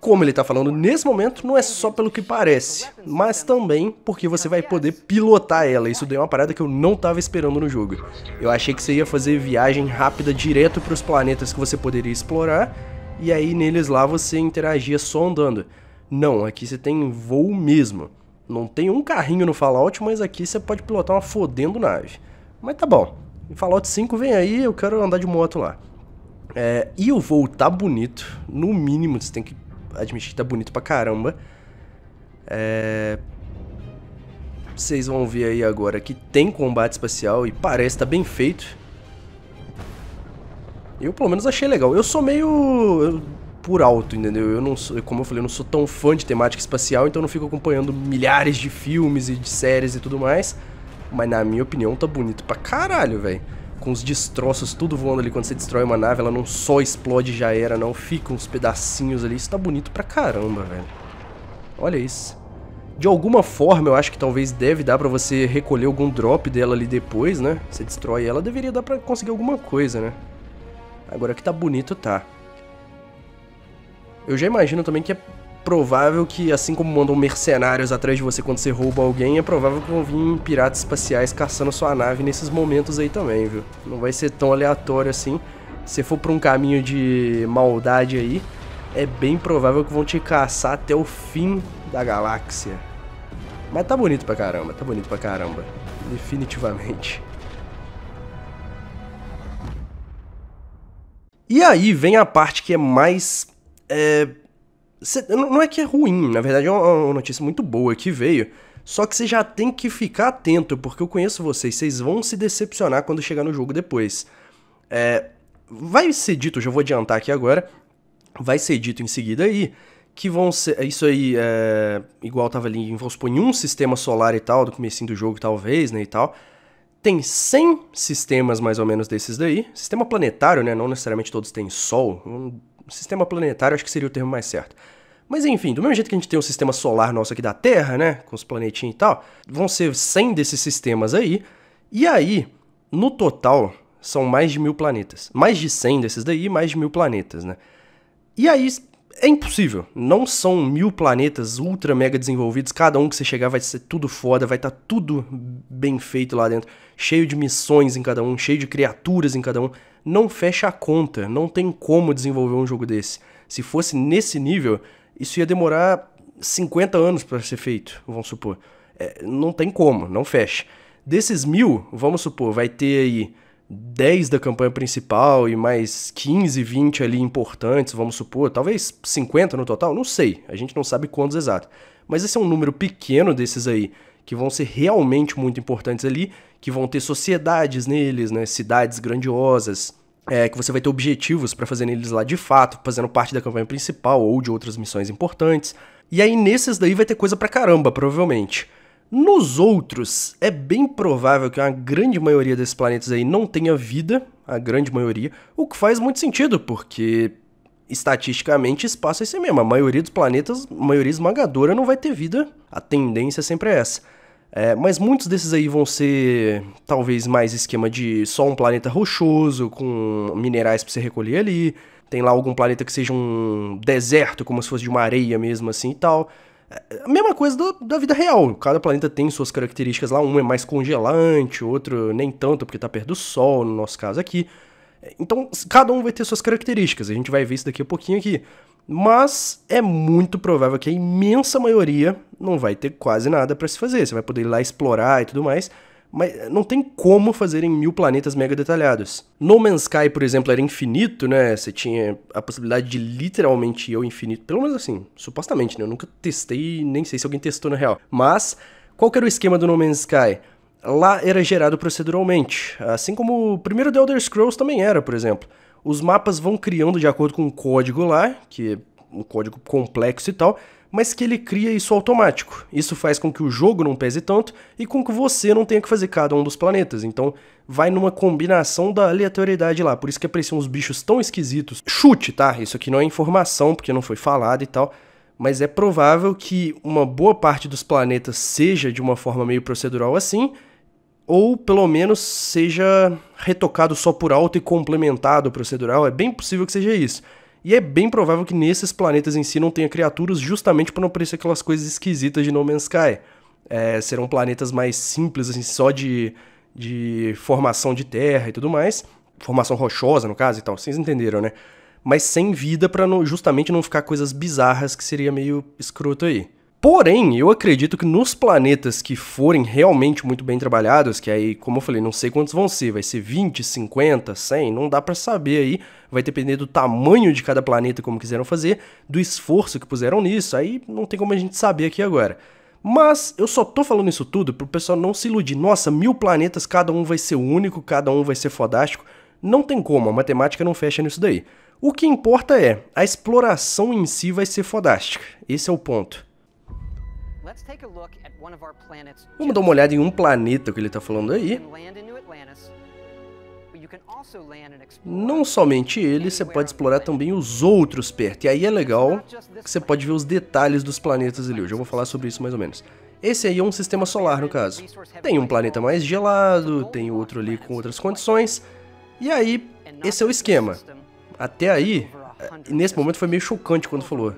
como ele está falando nesse momento, não é só pelo que parece, mas também porque você vai poder pilotar ela. Isso deu uma parada que eu não estava esperando no jogo. Eu achei que você ia fazer viagem rápida direto para os planetas que você poderia explorar, e aí neles lá você interagia só andando. Não, aqui você tem voo mesmo. Não tem um carrinho no Fallout, mas aqui você pode pilotar uma fodendo nave. Mas tá bom. Fallout 5 vem aí, eu quero andar de moto lá. É, e o voo tá bonito, no mínimo você tem que admitir que tá bonito pra caramba. É... Vocês vão ver aí agora que tem combate espacial e parece tá bem feito. Eu pelo menos achei legal. Eu sou meio por alto, entendeu? Eu não sou, como eu falei, eu não sou tão fã de temática espacial, então eu não fico acompanhando milhares de filmes e de séries e tudo mais. Mas na minha opinião tá bonito pra caralho, velho com os destroços, tudo voando ali. Quando você destrói uma nave, ela não só explode já era, não. Fica uns pedacinhos ali. Isso tá bonito pra caramba, velho. Olha isso. De alguma forma, eu acho que talvez deve dar pra você recolher algum drop dela ali depois, né? Você destrói ela, deveria dar pra conseguir alguma coisa, né? Agora que tá bonito, tá. Eu já imagino também que é provável que, assim como mandam mercenários atrás de você quando você rouba alguém, é provável que vão vir piratas espaciais caçando sua nave nesses momentos aí também, viu? Não vai ser tão aleatório assim. Se for por um caminho de maldade aí, é bem provável que vão te caçar até o fim da galáxia. Mas tá bonito pra caramba, tá bonito pra caramba. Definitivamente. E aí vem a parte que é mais. É Cê, não é que é ruim, na verdade é uma é notícia muito boa que veio. Só que você já tem que ficar atento, porque eu conheço vocês, vocês vão se decepcionar quando chegar no jogo depois. É, vai ser dito, já vou adiantar aqui agora, vai ser dito em seguida aí, que vão ser. É, isso aí é. Igual tava ali, vamos supor, em um sistema solar e tal, do começo do jogo, talvez, né? E tal. Tem 100 sistemas mais ou menos desses daí. Sistema planetário, né? Não necessariamente todos têm Sol. Sistema planetário acho que seria o termo mais certo. Mas enfim, do mesmo jeito que a gente tem o um sistema solar nosso aqui da Terra, né? Com os planetinhos e tal, vão ser 100 desses sistemas aí. E aí, no total, são mais de mil planetas. Mais de 100 desses daí, mais de mil planetas, né? E aí, é impossível. Não são mil planetas ultra mega desenvolvidos. Cada um que você chegar vai ser tudo foda, vai estar tá tudo bem feito lá dentro. Cheio de missões em cada um, cheio de criaturas em cada um. Não fecha a conta. Não tem como desenvolver um jogo desse. Se fosse nesse nível, isso ia demorar 50 anos para ser feito, vamos supor. É, não tem como, não fecha. Desses mil, vamos supor, vai ter aí 10 da campanha principal e mais 15, 20 ali importantes, vamos supor, talvez 50 no total, não sei, a gente não sabe quantos exatos. Mas esse é um número pequeno desses aí, que vão ser realmente muito importantes ali, que vão ter sociedades neles, né, cidades grandiosas, é, que você vai ter objetivos para fazer neles lá de fato, fazendo parte da campanha principal ou de outras missões importantes. E aí nesses daí vai ter coisa pra caramba, provavelmente. Nos outros, é bem provável que a grande maioria desses planetas aí não tenha vida, a grande maioria, o que faz muito sentido, porque estatisticamente espaço é esse mesmo. A maioria dos planetas, a maioria esmagadora, não vai ter vida. A tendência sempre é essa. É, mas muitos desses aí vão ser talvez mais esquema de só um planeta rochoso, com minerais para você recolher ali. Tem lá algum planeta que seja um deserto, como se fosse de uma areia mesmo assim e tal. É, a mesma coisa do, da vida real. Cada planeta tem suas características lá. Um é mais congelante, outro nem tanto, porque está perto do Sol, no nosso caso aqui. Então, cada um vai ter suas características. A gente vai ver isso daqui a pouquinho aqui. Mas é muito provável que a imensa maioria não vai ter quase nada para se fazer. Você vai poder ir lá explorar e tudo mais mas não tem como fazerem mil planetas mega detalhados. No Man's Sky, por exemplo, era infinito, né? Você tinha a possibilidade de literalmente ir ao infinito, pelo menos assim, supostamente, né? Eu nunca testei, nem sei se alguém testou na real. Mas, qual que era o esquema do No Man's Sky? Lá era gerado proceduralmente, assim como o primeiro The Elder Scrolls também era, por exemplo. Os mapas vão criando de acordo com um código lá, que é um código complexo e tal, mas que ele cria isso automático. Isso faz com que o jogo não pese tanto e com que você não tenha que fazer cada um dos planetas. Então, vai numa combinação da aleatoriedade lá. Por isso que apareciam uns bichos tão esquisitos. Chute, tá? Isso aqui não é informação, porque não foi falado e tal. Mas é provável que uma boa parte dos planetas seja de uma forma meio procedural assim, ou pelo menos seja retocado só por alto e complementado procedural. É bem possível que seja isso. E é bem provável que nesses planetas em si não tenha criaturas justamente para não aparecer aquelas coisas esquisitas de No Man's Sky. É, serão planetas mais simples, assim, só de, de formação de terra e tudo mais. Formação rochosa, no caso, e tal. Vocês entenderam, né? Mas sem vida para justamente não ficar coisas bizarras que seria meio escroto aí. Porém, eu acredito que nos planetas que forem realmente muito bem trabalhados, que aí, como eu falei, não sei quantos vão ser, vai ser 20, 50, 100, não dá para saber aí, vai depender do tamanho de cada planeta como quiseram fazer, do esforço que puseram nisso, aí não tem como a gente saber aqui agora. Mas eu só tô falando isso tudo pro pessoal não se iludir. Nossa, mil planetas, cada um vai ser único, cada um vai ser fodástico. Não tem como, a matemática não fecha nisso daí. O que importa é, a exploração em si vai ser fodástica. Esse é o ponto. Vamos dar uma olhada em um planeta que ele está falando aí. Não somente ele, você pode explorar também os outros perto. E aí é legal que você pode ver os detalhes dos planetas ali. Eu já vou falar sobre isso mais ou menos. Esse aí é um sistema solar, no caso. Tem um planeta mais gelado, tem outro ali com outras condições. E aí, esse é o esquema. Até aí, nesse momento foi meio chocante quando falou.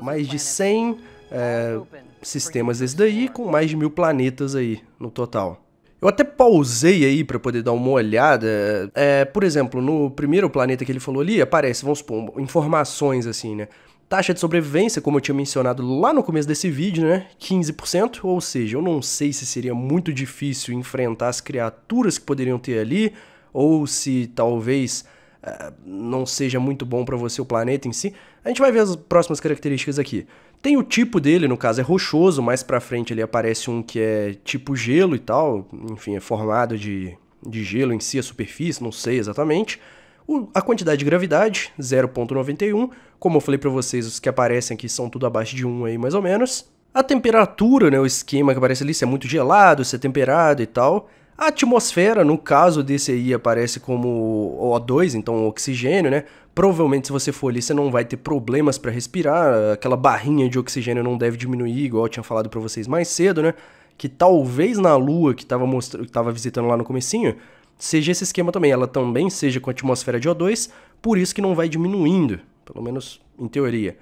Mais de 100 é, sistemas desse daí, com mais de mil planetas aí no total. Eu até pausei aí para poder dar uma olhada. É, por exemplo, no primeiro planeta que ele falou ali, aparece, vamos supor, informações assim, né? Taxa de sobrevivência, como eu tinha mencionado lá no começo desse vídeo, né? 15%, ou seja, eu não sei se seria muito difícil enfrentar as criaturas que poderiam ter ali, ou se talvez é, não seja muito bom para você o planeta em si. A gente vai ver as próximas características aqui. Tem o tipo dele, no caso é rochoso, mais pra frente ele aparece um que é tipo gelo e tal, enfim, é formado de, de gelo em si, a superfície, não sei exatamente. O, a quantidade de gravidade, 0.91, como eu falei para vocês, os que aparecem aqui são tudo abaixo de 1 aí mais ou menos. A temperatura, né, o esquema que aparece ali, se é muito gelado, se é temperado e tal. A atmosfera, no caso desse aí, aparece como O2, então oxigênio, né? Provavelmente, se você for ali, você não vai ter problemas para respirar. Aquela barrinha de oxigênio não deve diminuir, igual eu tinha falado para vocês mais cedo, né? Que talvez na Lua, que estava tava visitando lá no comecinho, seja esse esquema também. Ela também seja com atmosfera de O2, por isso que não vai diminuindo, pelo menos em teoria.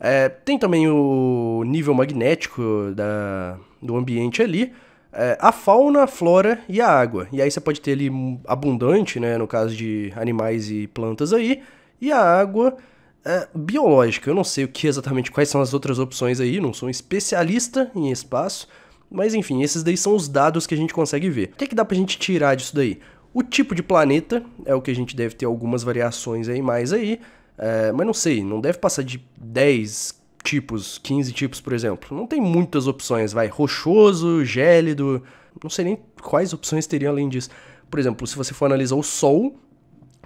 É, tem também o nível magnético da, do ambiente ali, é, a fauna, a flora e a água. E aí você pode ter ali abundante, né, no caso de animais e plantas aí, e a água é, biológica. Eu não sei o que exatamente quais são as outras opções aí, não sou um especialista em espaço, mas enfim, esses daí são os dados que a gente consegue ver. O que é que dá pra gente tirar disso daí? O tipo de planeta é o que a gente deve ter algumas variações aí mais aí, é, mas não sei, não deve passar de 10, tipos, 15 tipos, por exemplo. Não tem muitas opções, vai. Rochoso, gélido. Não sei nem quais opções teriam além disso. Por exemplo, se você for analisar o Sol,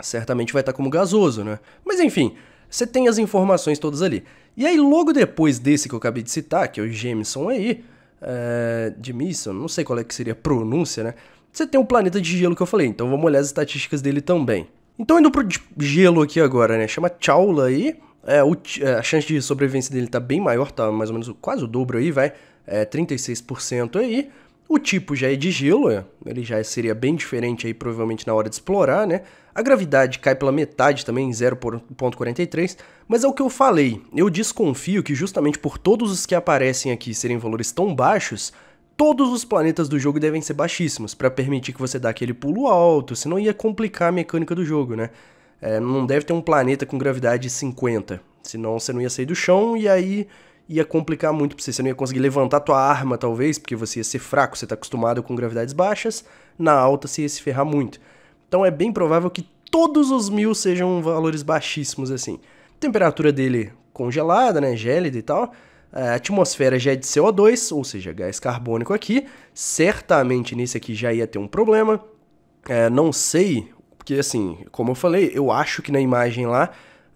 certamente vai estar como gasoso, né? Mas enfim, você tem as informações todas ali. E aí, logo depois desse que eu acabei de citar, que é o Jameson aí, é, de Mason, não sei qual é que seria a pronúncia, né? Você tem o planeta de gelo que eu falei, então vamos olhar as estatísticas dele também. Então indo pro gelo aqui agora, né? Chama Chaula aí, é, o, é, a chance de sobrevivência dele tá bem maior, tá mais ou menos quase o dobro aí, vai. É 36% aí. O tipo já é de gelo, é, ele já seria bem diferente aí provavelmente na hora de explorar, né? A gravidade cai pela metade também, 0.43, mas é o que eu falei. Eu desconfio que justamente por todos os que aparecem aqui serem valores tão baixos, todos os planetas do jogo devem ser baixíssimos para permitir que você dê aquele pulo alto, senão ia complicar a mecânica do jogo, né? É, não deve ter um planeta com gravidade 50, senão você não ia sair do chão e aí ia complicar muito para você. Você não ia conseguir levantar tua arma, talvez, porque você ia ser fraco, você está acostumado com gravidades baixas, na alta você ia se ferrar muito. Então é bem provável que todos os mil sejam valores baixíssimos assim. temperatura dele congelada, né, gélida e tal. É, a atmosfera já é de CO2, ou seja, gás carbônico aqui. Certamente nesse aqui já ia ter um problema. É, não sei porque, assim, como eu falei, eu acho que na imagem lá,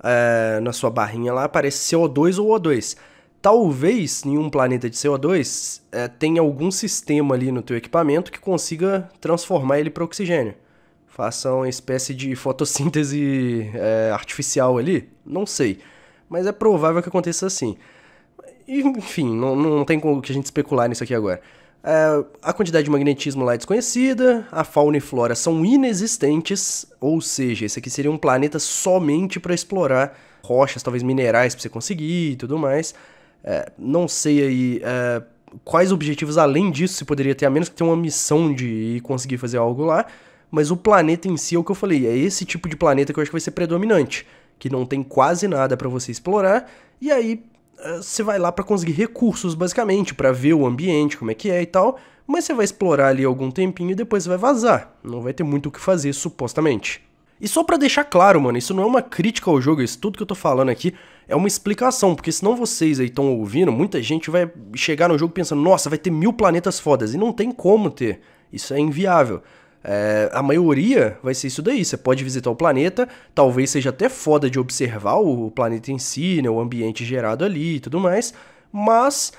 é, na sua barrinha lá, aparece CO2 ou O2. Talvez em um planeta de CO2 é, eh, tenha algum sistema ali no teu equipamento que consiga transformar ele para oxigênio. Faça uma espécie de fotossíntese é, artificial ali, não sei. Mas é provável que aconteça assim. Enfim, não, não tem como que a gente especular nisso aqui agora. É, a quantidade de magnetismo lá é desconhecida, a fauna e flora são inexistentes, ou seja, esse aqui seria um planeta somente para explorar rochas, talvez minerais para você conseguir e tudo mais. É, não sei aí é, quais objetivos além disso se poderia ter, a menos que tenha uma missão de conseguir fazer algo lá, mas o planeta em si é o que eu falei, é esse tipo de planeta que eu acho que vai ser predominante, que não tem quase nada para você explorar, e aí você vai lá para conseguir recursos, basicamente, para ver o ambiente, como é que é e tal, mas você vai explorar ali algum tempinho e depois vai vazar. Não vai ter muito o que fazer, supostamente. E só para deixar claro, mano, isso não é uma crítica ao jogo, isso tudo que eu tô falando aqui é uma explicação, porque senão vocês aí estão ouvindo, muita gente vai chegar no jogo pensando, nossa, vai ter mil planetas fodas, e não tem como ter, isso é inviável. É, a maioria vai ser isso daí. Você pode visitar o planeta, talvez seja até foda de observar o planeta em si, né, o ambiente gerado ali e tudo mais, mas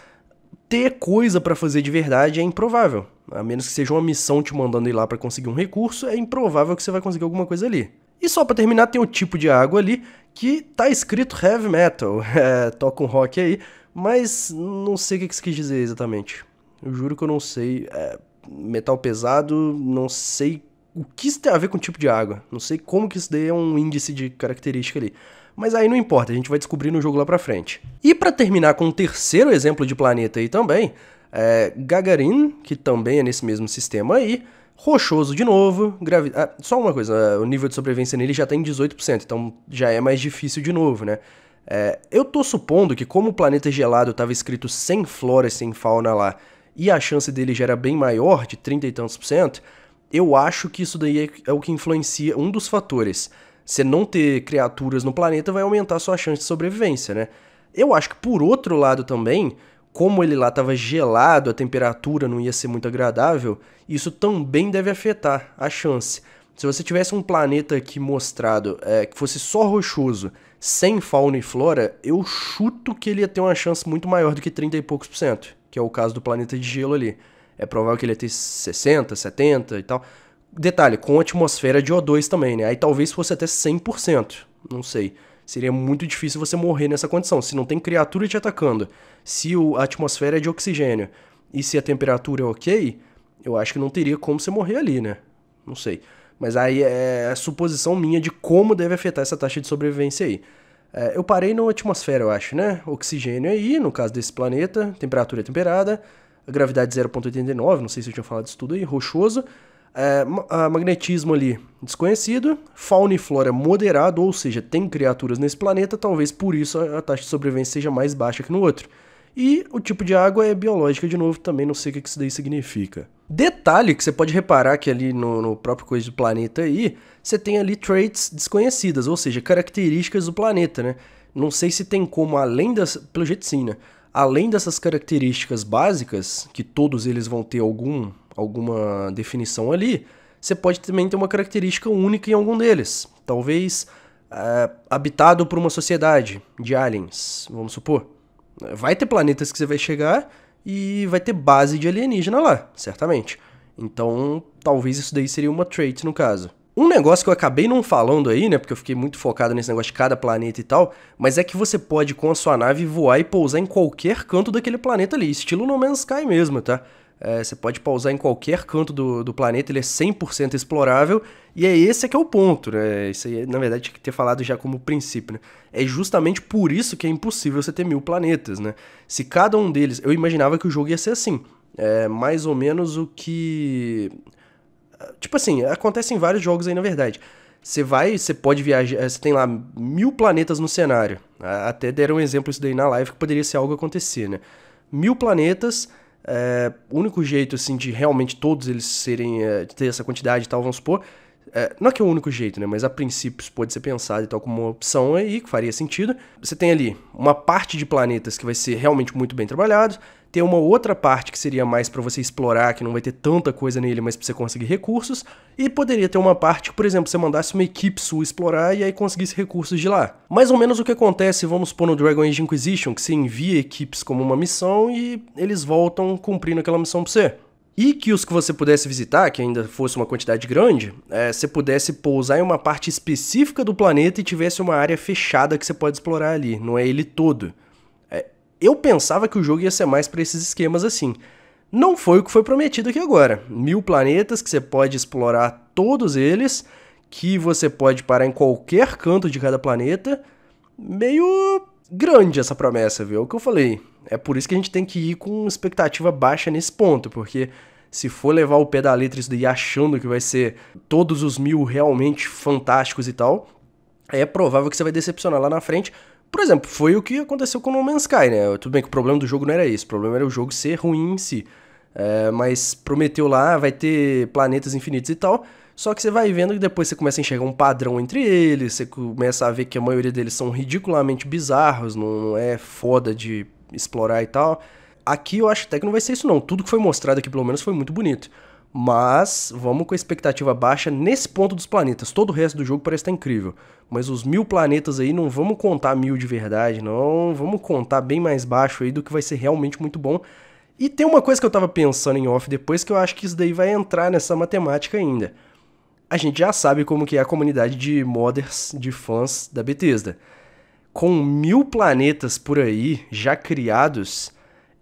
ter coisa para fazer de verdade é improvável. A menos que seja uma missão te mandando ir lá para conseguir um recurso, é improvável que você vai conseguir alguma coisa ali. E só para terminar, tem o um tipo de água ali que tá escrito heavy metal. É, toca um rock aí, mas não sei o que isso quis dizer exatamente. Eu juro que eu não sei. É, metal pesado, não sei o que isso tem a ver com o tipo de água. Não sei como que isso daí é um índice de característica ali. Mas aí não importa, a gente vai descobrir no jogo lá pra frente. E para terminar com um terceiro exemplo de planeta aí também, é Gagarin, que também é nesse mesmo sistema aí, rochoso de novo, gravi... Ah, só uma coisa, o nível de sobrevivência nele já tem tá 18%, então já é mais difícil de novo, né? É, eu tô supondo que como o planeta gelado tava escrito sem flora e sem fauna lá, e a chance dele já era bem maior, de 30 e tantos por cento, eu acho que isso daí é, é o que influencia um dos fatores. Você não ter criaturas no planeta vai aumentar sua chance de sobrevivência, né? Eu acho que por outro lado também, como ele lá estava gelado, a temperatura não ia ser muito agradável, isso também deve afetar a chance. Se você tivesse um planeta aqui mostrado é, que fosse só rochoso, sem fauna e flora, eu chuto que ele ia ter uma chance muito maior do que 30 e poucos por cento que é o caso do planeta de gelo ali. É provável que ele ia ter 60, 70 e tal. Detalhe, com atmosfera de O2 também, né? Aí talvez fosse até 100%, não sei. Seria muito difícil você morrer nessa condição, se não tem criatura te atacando, se a atmosfera é de oxigênio e se a temperatura é ok, eu acho que não teria como você morrer ali, né? Não sei. Mas aí é a é suposição minha de como deve afetar essa taxa de sobrevivência aí. É, eu parei na atmosfera, eu acho, né? Oxigênio aí, no caso desse planeta, temperatura é temperada, gravidade 0,89, não sei se eu tinha falado disso tudo aí, rochoso. É, magnetismo ali desconhecido, fauna e flora moderado, ou seja, tem criaturas nesse planeta, talvez por isso a taxa de sobrevivência seja mais baixa que no outro. E o tipo de água é biológica, de novo, também não sei o que isso daí significa. Detalhe que você pode reparar que ali no, no próprio coisa do planeta aí, você tem ali traits desconhecidas, ou seja, características do planeta, né? Não sei se tem como, além das... pelo jeito sim, né? Além dessas características básicas, que todos eles vão ter algum, alguma definição ali, você pode também ter uma característica única em algum deles. Talvez eh, habitado por uma sociedade de aliens, vamos supor. Vai ter planetas que você vai chegar e vai ter base de alienígena lá, certamente. Então, talvez isso daí seria uma trait no caso. Um negócio que eu acabei não falando aí, né, porque eu fiquei muito focado nesse negócio de cada planeta e tal, mas é que você pode com a sua nave voar e pousar em qualquer canto daquele planeta ali, estilo No Man's Sky mesmo, tá? É, você pode pausar em qualquer canto do, do planeta, ele é 100% explorável, e é esse é que é o ponto, né? Isso aí, na verdade, tinha que ter falado já como princípio, né? É justamente por isso que é impossível você ter mil planetas, né? Se cada um deles... Eu imaginava que o jogo ia ser assim, é mais ou menos o que... Tipo assim, acontece em vários jogos aí, na verdade. Você vai, você pode viajar, você tem lá mil planetas no cenário. Até deram um exemplo isso daí na live, que poderia ser algo acontecer, né? Mil planetas é, o único jeito, assim, de realmente todos eles serem, é, ter essa quantidade e tal, vamos supor, é, não é que é o único jeito, né? Mas a princípio isso pode ser pensado e tal como uma opção aí, que faria sentido. Você tem ali uma parte de planetas que vai ser realmente muito bem trabalhado, ter uma outra parte que seria mais para você explorar, que não vai ter tanta coisa nele, mas para você conseguir recursos, e poderia ter uma parte que, por exemplo, você mandasse uma equipe sua explorar e aí conseguisse recursos de lá. Mais ou menos o que acontece, vamos supor, no Dragon Age Inquisition, que você envia equipes como uma missão e eles voltam cumprindo aquela missão para você e que os que você pudesse visitar, que ainda fosse uma quantidade grande, é, você pudesse pousar em uma parte específica do planeta e tivesse uma área fechada que você pode explorar ali, não é ele todo. Eu pensava que o jogo ia ser mais para esses esquemas assim. Não foi o que foi prometido aqui agora. Mil planetas que você pode explorar todos eles, que você pode parar em qualquer canto de cada planeta. Meio grande essa promessa, viu? É o que eu falei. É por isso que a gente tem que ir com expectativa baixa nesse ponto, porque se for levar o pé da letra isso daí achando que vai ser todos os mil realmente fantásticos e tal, é provável que você vai decepcionar lá na frente, por exemplo, foi o que aconteceu com No Man's Sky, né? Tudo bem que o problema do jogo não era isso o problema era o jogo ser ruim em si. É, mas prometeu lá, vai ter planetas infinitos e tal. Só que você vai vendo que depois você começa a enxergar um padrão entre eles, você começa a ver que a maioria deles são ridiculamente bizarros, não é foda de explorar e tal. Aqui eu acho até que não vai ser isso não. Tudo que foi mostrado aqui pelo menos foi muito bonito. Mas vamos com a expectativa baixa nesse ponto dos planetas. Todo o resto do jogo parece estar incrível. Mas os mil planetas aí, não vamos contar mil de verdade, não. Vamos contar bem mais baixo aí do que vai ser realmente muito bom. E tem uma coisa que eu tava pensando em off depois que eu acho que isso daí vai entrar nessa matemática ainda. A gente já sabe como que é a comunidade de modders, de fãs da Bethesda. Com mil planetas por aí já criados,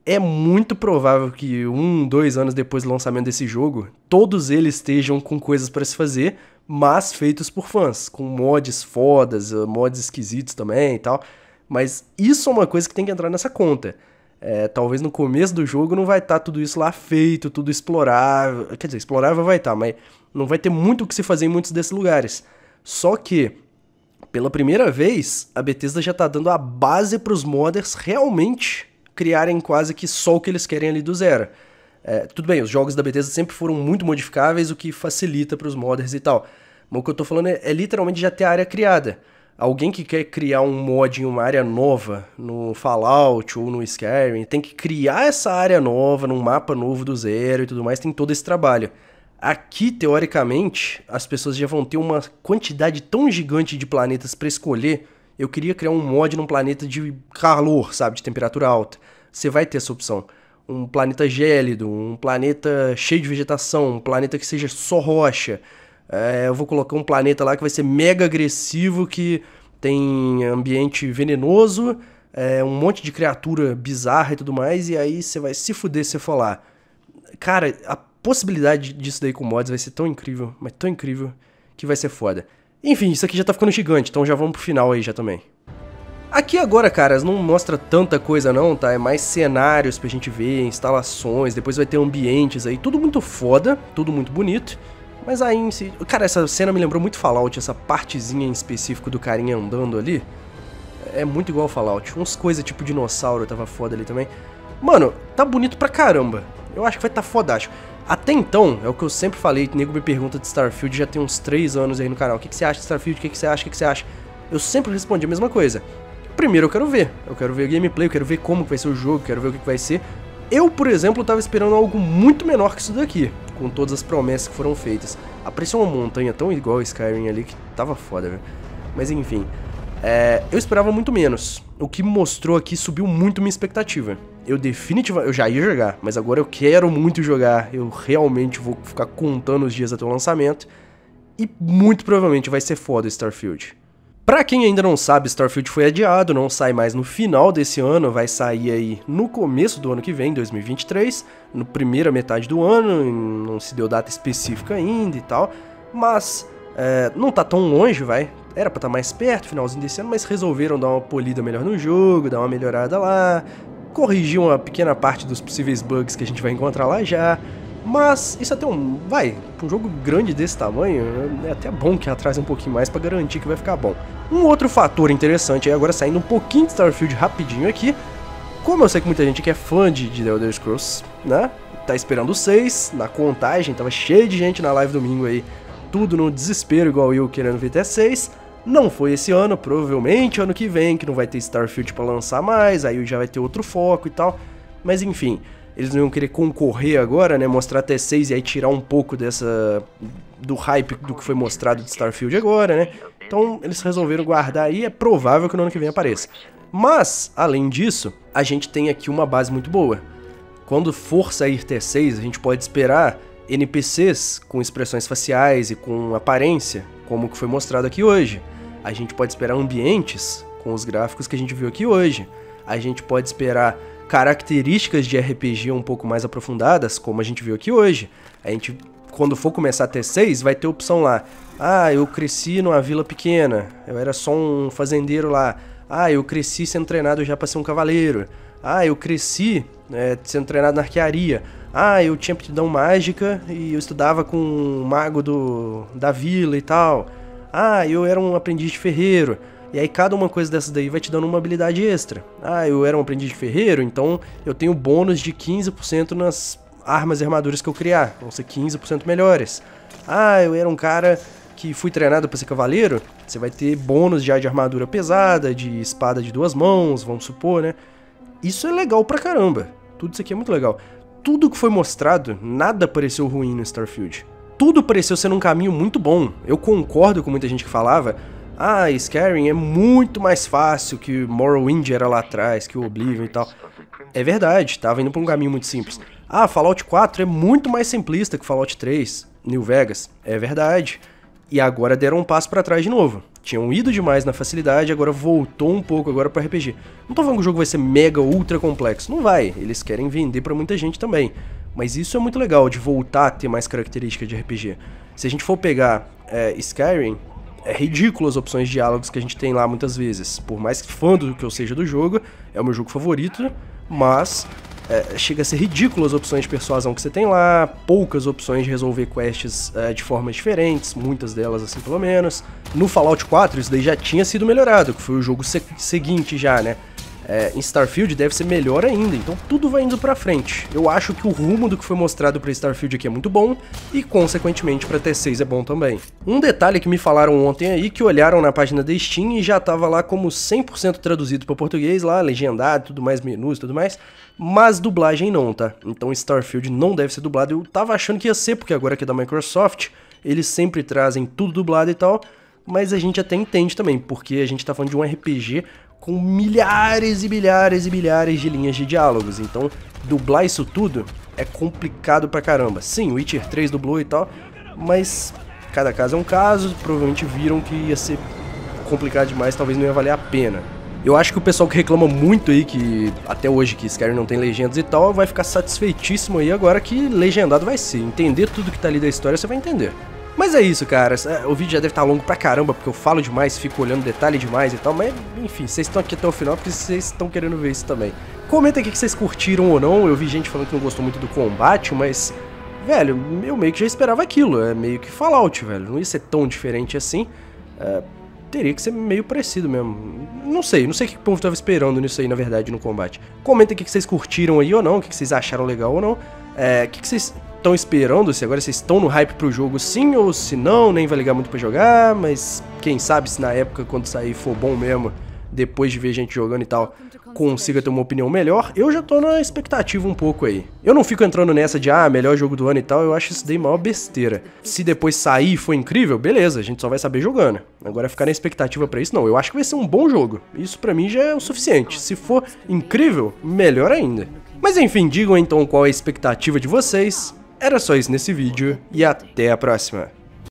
é muito provável que um, dois anos depois do lançamento desse jogo, todos eles estejam com coisas para se fazer, mas feitos por fãs, com mods fodas, eh, mods esquisitos também e tal. Mas isso é uma coisa que tem que entrar nessa conta. É, talvez no começo do jogo não vai estar tá tudo isso lá feito, tudo explorável. Quer dizer, explorável vai estar, tá, mas não vai ter muito o que se fazer em muitos desses lugares. Só que, pela primeira vez, a Bethesda já está dando a base para os modders realmente criarem quase que só o que eles querem ali do zero. É, tudo bem, os jogos da Bethesda sempre foram muito modificáveis, o que facilita para os modders e tal. Mas o que eu estou falando é, é, literalmente já ter a área criada. Alguém que quer criar um mod em uma área nova, no Fallout ou no Skyrim, tem que criar essa área nova, num mapa novo do zero e tudo mais, tem todo esse trabalho. Aqui, teoricamente, as pessoas já vão ter uma quantidade tão gigante de planetas para escolher eu queria criar um mod num planeta de calor, sabe, de temperatura alta. Você vai ter essa opção. Um planeta gélido, um planeta cheio de vegetação, um planeta que seja só rocha. É, eu vou colocar um planeta lá que vai ser mega agressivo, que tem ambiente venenoso, é, um monte de criatura bizarra e tudo mais, e aí você vai se fuder se for lá. Cara, a possibilidade disso daí com mods vai ser tão incrível, mas tão incrível, que vai ser foda. Enfim, isso aqui já tá ficando gigante, então já vamos pro final aí já também. Aqui agora, caras, não mostra tanta coisa não, tá? É mais cenários pra gente ver, instalações, depois vai ter ambientes aí, tudo muito foda, tudo muito bonito. Mas aí em Cara, essa cena me lembrou muito Fallout, essa partezinha em específico do carinha andando ali. É muito igual Fallout. Uns coisas tipo dinossauro tava foda ali também. Mano, tá bonito pra caramba. Eu acho que vai tá fodástico. Até então, é o que eu sempre falei, nego me pergunta de Starfield já tem uns 3 anos aí no canal. O que, que você acha de Starfield? O que, que você acha? O que, que você acha? Eu sempre respondi a mesma coisa. Primeiro eu quero ver. Eu quero ver o gameplay, eu quero ver como vai ser o jogo, eu quero ver o que, que vai ser. Eu, por exemplo, tava esperando algo muito menor que isso daqui, com todas as promessas que foram feitas. Apareceu é uma montanha tão igual a Skyrim ali que tava foda, velho. Mas enfim, é, eu esperava muito menos. O que mostrou aqui subiu muito minha expectativa. Eu definitivamente. Eu já ia jogar, mas agora eu quero muito jogar. Eu realmente vou ficar contando os dias até o lançamento. E muito provavelmente vai ser foda Starfield. Pra quem ainda não sabe, Starfield foi adiado, não sai mais no final desse ano, vai sair aí no começo do ano que vem, 2023, na primeira metade do ano, não se deu data específica ainda e tal, mas é, não tá tão longe, vai. Era pra estar tá mais perto, finalzinho desse ano, mas resolveram dar uma polida melhor no jogo, dar uma melhorada lá, corrigir uma pequena parte dos possíveis bugs que a gente vai encontrar lá já. Mas isso é até um. Vai, um jogo grande desse tamanho, é até bom que atrase um pouquinho mais para garantir que vai ficar bom. Um outro fator interessante, aí agora saindo um pouquinho de Starfield rapidinho aqui. Como eu sei que muita gente que é fã de, de The Elder Scrolls, né? Tá esperando o 6, na contagem, tava cheio de gente na live domingo aí tudo no desespero igual eu querendo ver até 6. Não foi esse ano, provavelmente ano que vem, que não vai ter Starfield para lançar mais, aí já vai ter outro foco e tal. Mas enfim, eles não iam querer concorrer agora, né? Mostrar até 6 e aí tirar um pouco dessa. do hype do que foi mostrado de Starfield agora, né? Então eles resolveram guardar e é provável que no ano que vem apareça. Mas, além disso, a gente tem aqui uma base muito boa. Quando for sair T6, a gente pode esperar NPCs com expressões faciais e com aparência, como que foi mostrado aqui hoje. A gente pode esperar ambientes com os gráficos que a gente viu aqui hoje. A gente pode esperar características de RPG um pouco mais aprofundadas, como a gente viu aqui hoje. A gente, quando for começar a ter 6, vai ter opção lá. Ah, eu cresci numa vila pequena, eu era só um fazendeiro lá. Ah, eu cresci sendo treinado já para ser um cavaleiro. Ah, eu cresci é, sendo treinado na arquearia ah, eu tinha aptidão mágica e eu estudava com um mago do, da vila e tal. Ah, eu era um aprendiz de ferreiro. E aí cada uma coisa dessas daí vai te dando uma habilidade extra. Ah, eu era um aprendiz de ferreiro, então eu tenho bônus de 15% nas armas e armaduras que eu criar. Vão ser 15% melhores. Ah, eu era um cara que fui treinado para ser cavaleiro. Você vai ter bônus já de armadura pesada, de espada de duas mãos, vamos supor, né? Isso é legal pra caramba. Tudo isso aqui é muito legal tudo que foi mostrado, nada pareceu ruim no Starfield. Tudo pareceu ser um caminho muito bom. Eu concordo com muita gente que falava, ah, Skyrim é muito mais fácil que Morrowind era lá atrás, que o Oblivion e tal. É verdade, tava indo pra um caminho muito simples. Ah, Fallout 4 é muito mais simplista que Fallout 3, New Vegas. É verdade. E agora deram um passo para trás de novo tinham ido demais na facilidade, agora voltou um pouco agora para RPG. Não tô falando que o jogo vai ser mega ultra complexo, não vai. Eles querem vender para muita gente também. Mas isso é muito legal de voltar a ter mais característica de RPG. Se a gente for pegar é, Skyrim, é ridículo as opções de diálogos que a gente tem lá muitas vezes. Por mais fã do que eu seja do jogo, é o meu jogo favorito, mas é, chega a ser ridículo as opções de persuasão que você tem lá, poucas opções de resolver quests é, de formas diferentes, muitas delas assim pelo menos. No Fallout 4 isso daí já tinha sido melhorado, que foi o jogo se seguinte já, né? é, em Starfield deve ser melhor ainda, então tudo vai indo pra frente. Eu acho que o rumo do que foi mostrado pra Starfield aqui é muito bom e, consequentemente, pra T6 é bom também. Um detalhe que me falaram ontem aí, que olharam na página da Steam e já tava lá como 100% traduzido para português, lá, legendado, tudo mais, menus, tudo mais, mas dublagem não, tá? Então Starfield não deve ser dublado, eu tava achando que ia ser, porque agora que é da Microsoft, eles sempre trazem tudo dublado e tal, mas a gente até entende também, porque a gente tá falando de um RPG com milhares e milhares e milhares de linhas de diálogos. Então, dublar isso tudo é complicado pra caramba. Sim, Witcher 3 dublou e tal, mas cada caso é um caso. Provavelmente viram que ia ser complicado demais, talvez não ia valer a pena. Eu acho que o pessoal que reclama muito aí, que até hoje que Skyrim não tem legendas e tal, vai ficar satisfeitíssimo aí agora que legendado vai ser. Entender tudo que tá ali da história, você vai entender. Mas é isso, cara. É, o vídeo já deve estar tá longo pra caramba, porque eu falo demais, fico olhando detalhe demais e tal. Mas, enfim, vocês estão aqui até o final porque vocês estão querendo ver isso também. Comenta aqui que vocês curtiram ou não. Eu vi gente falando que não gostou muito do combate, mas. Velho, eu meio que já esperava aquilo. É meio que Fallout, velho. Não ia ser tão diferente assim. É, teria que ser meio parecido mesmo. Não sei, não sei o que o povo tava esperando nisso aí, na verdade, no combate. Comenta aqui que vocês curtiram aí ou não, o que vocês acharam legal ou não. É, que que vocês, estão esperando, se agora vocês estão no hype pro jogo sim ou se não, nem vai ligar muito para jogar, mas quem sabe se na época quando sair for bom mesmo, depois de ver gente jogando e tal, consiga ter uma opinião melhor, eu já tô na expectativa um pouco aí. Eu não fico entrando nessa de, ah, melhor jogo do ano e tal, eu acho isso daí maior besteira. Se depois sair e for incrível, beleza, a gente só vai saber jogando. Agora ficar na expectativa para isso, não. Eu acho que vai ser um bom jogo. Isso para mim já é o suficiente. Se for incrível, melhor ainda. Mas enfim, digam então qual é a expectativa de vocês. Era só isso nesse vídeo e até a próxima.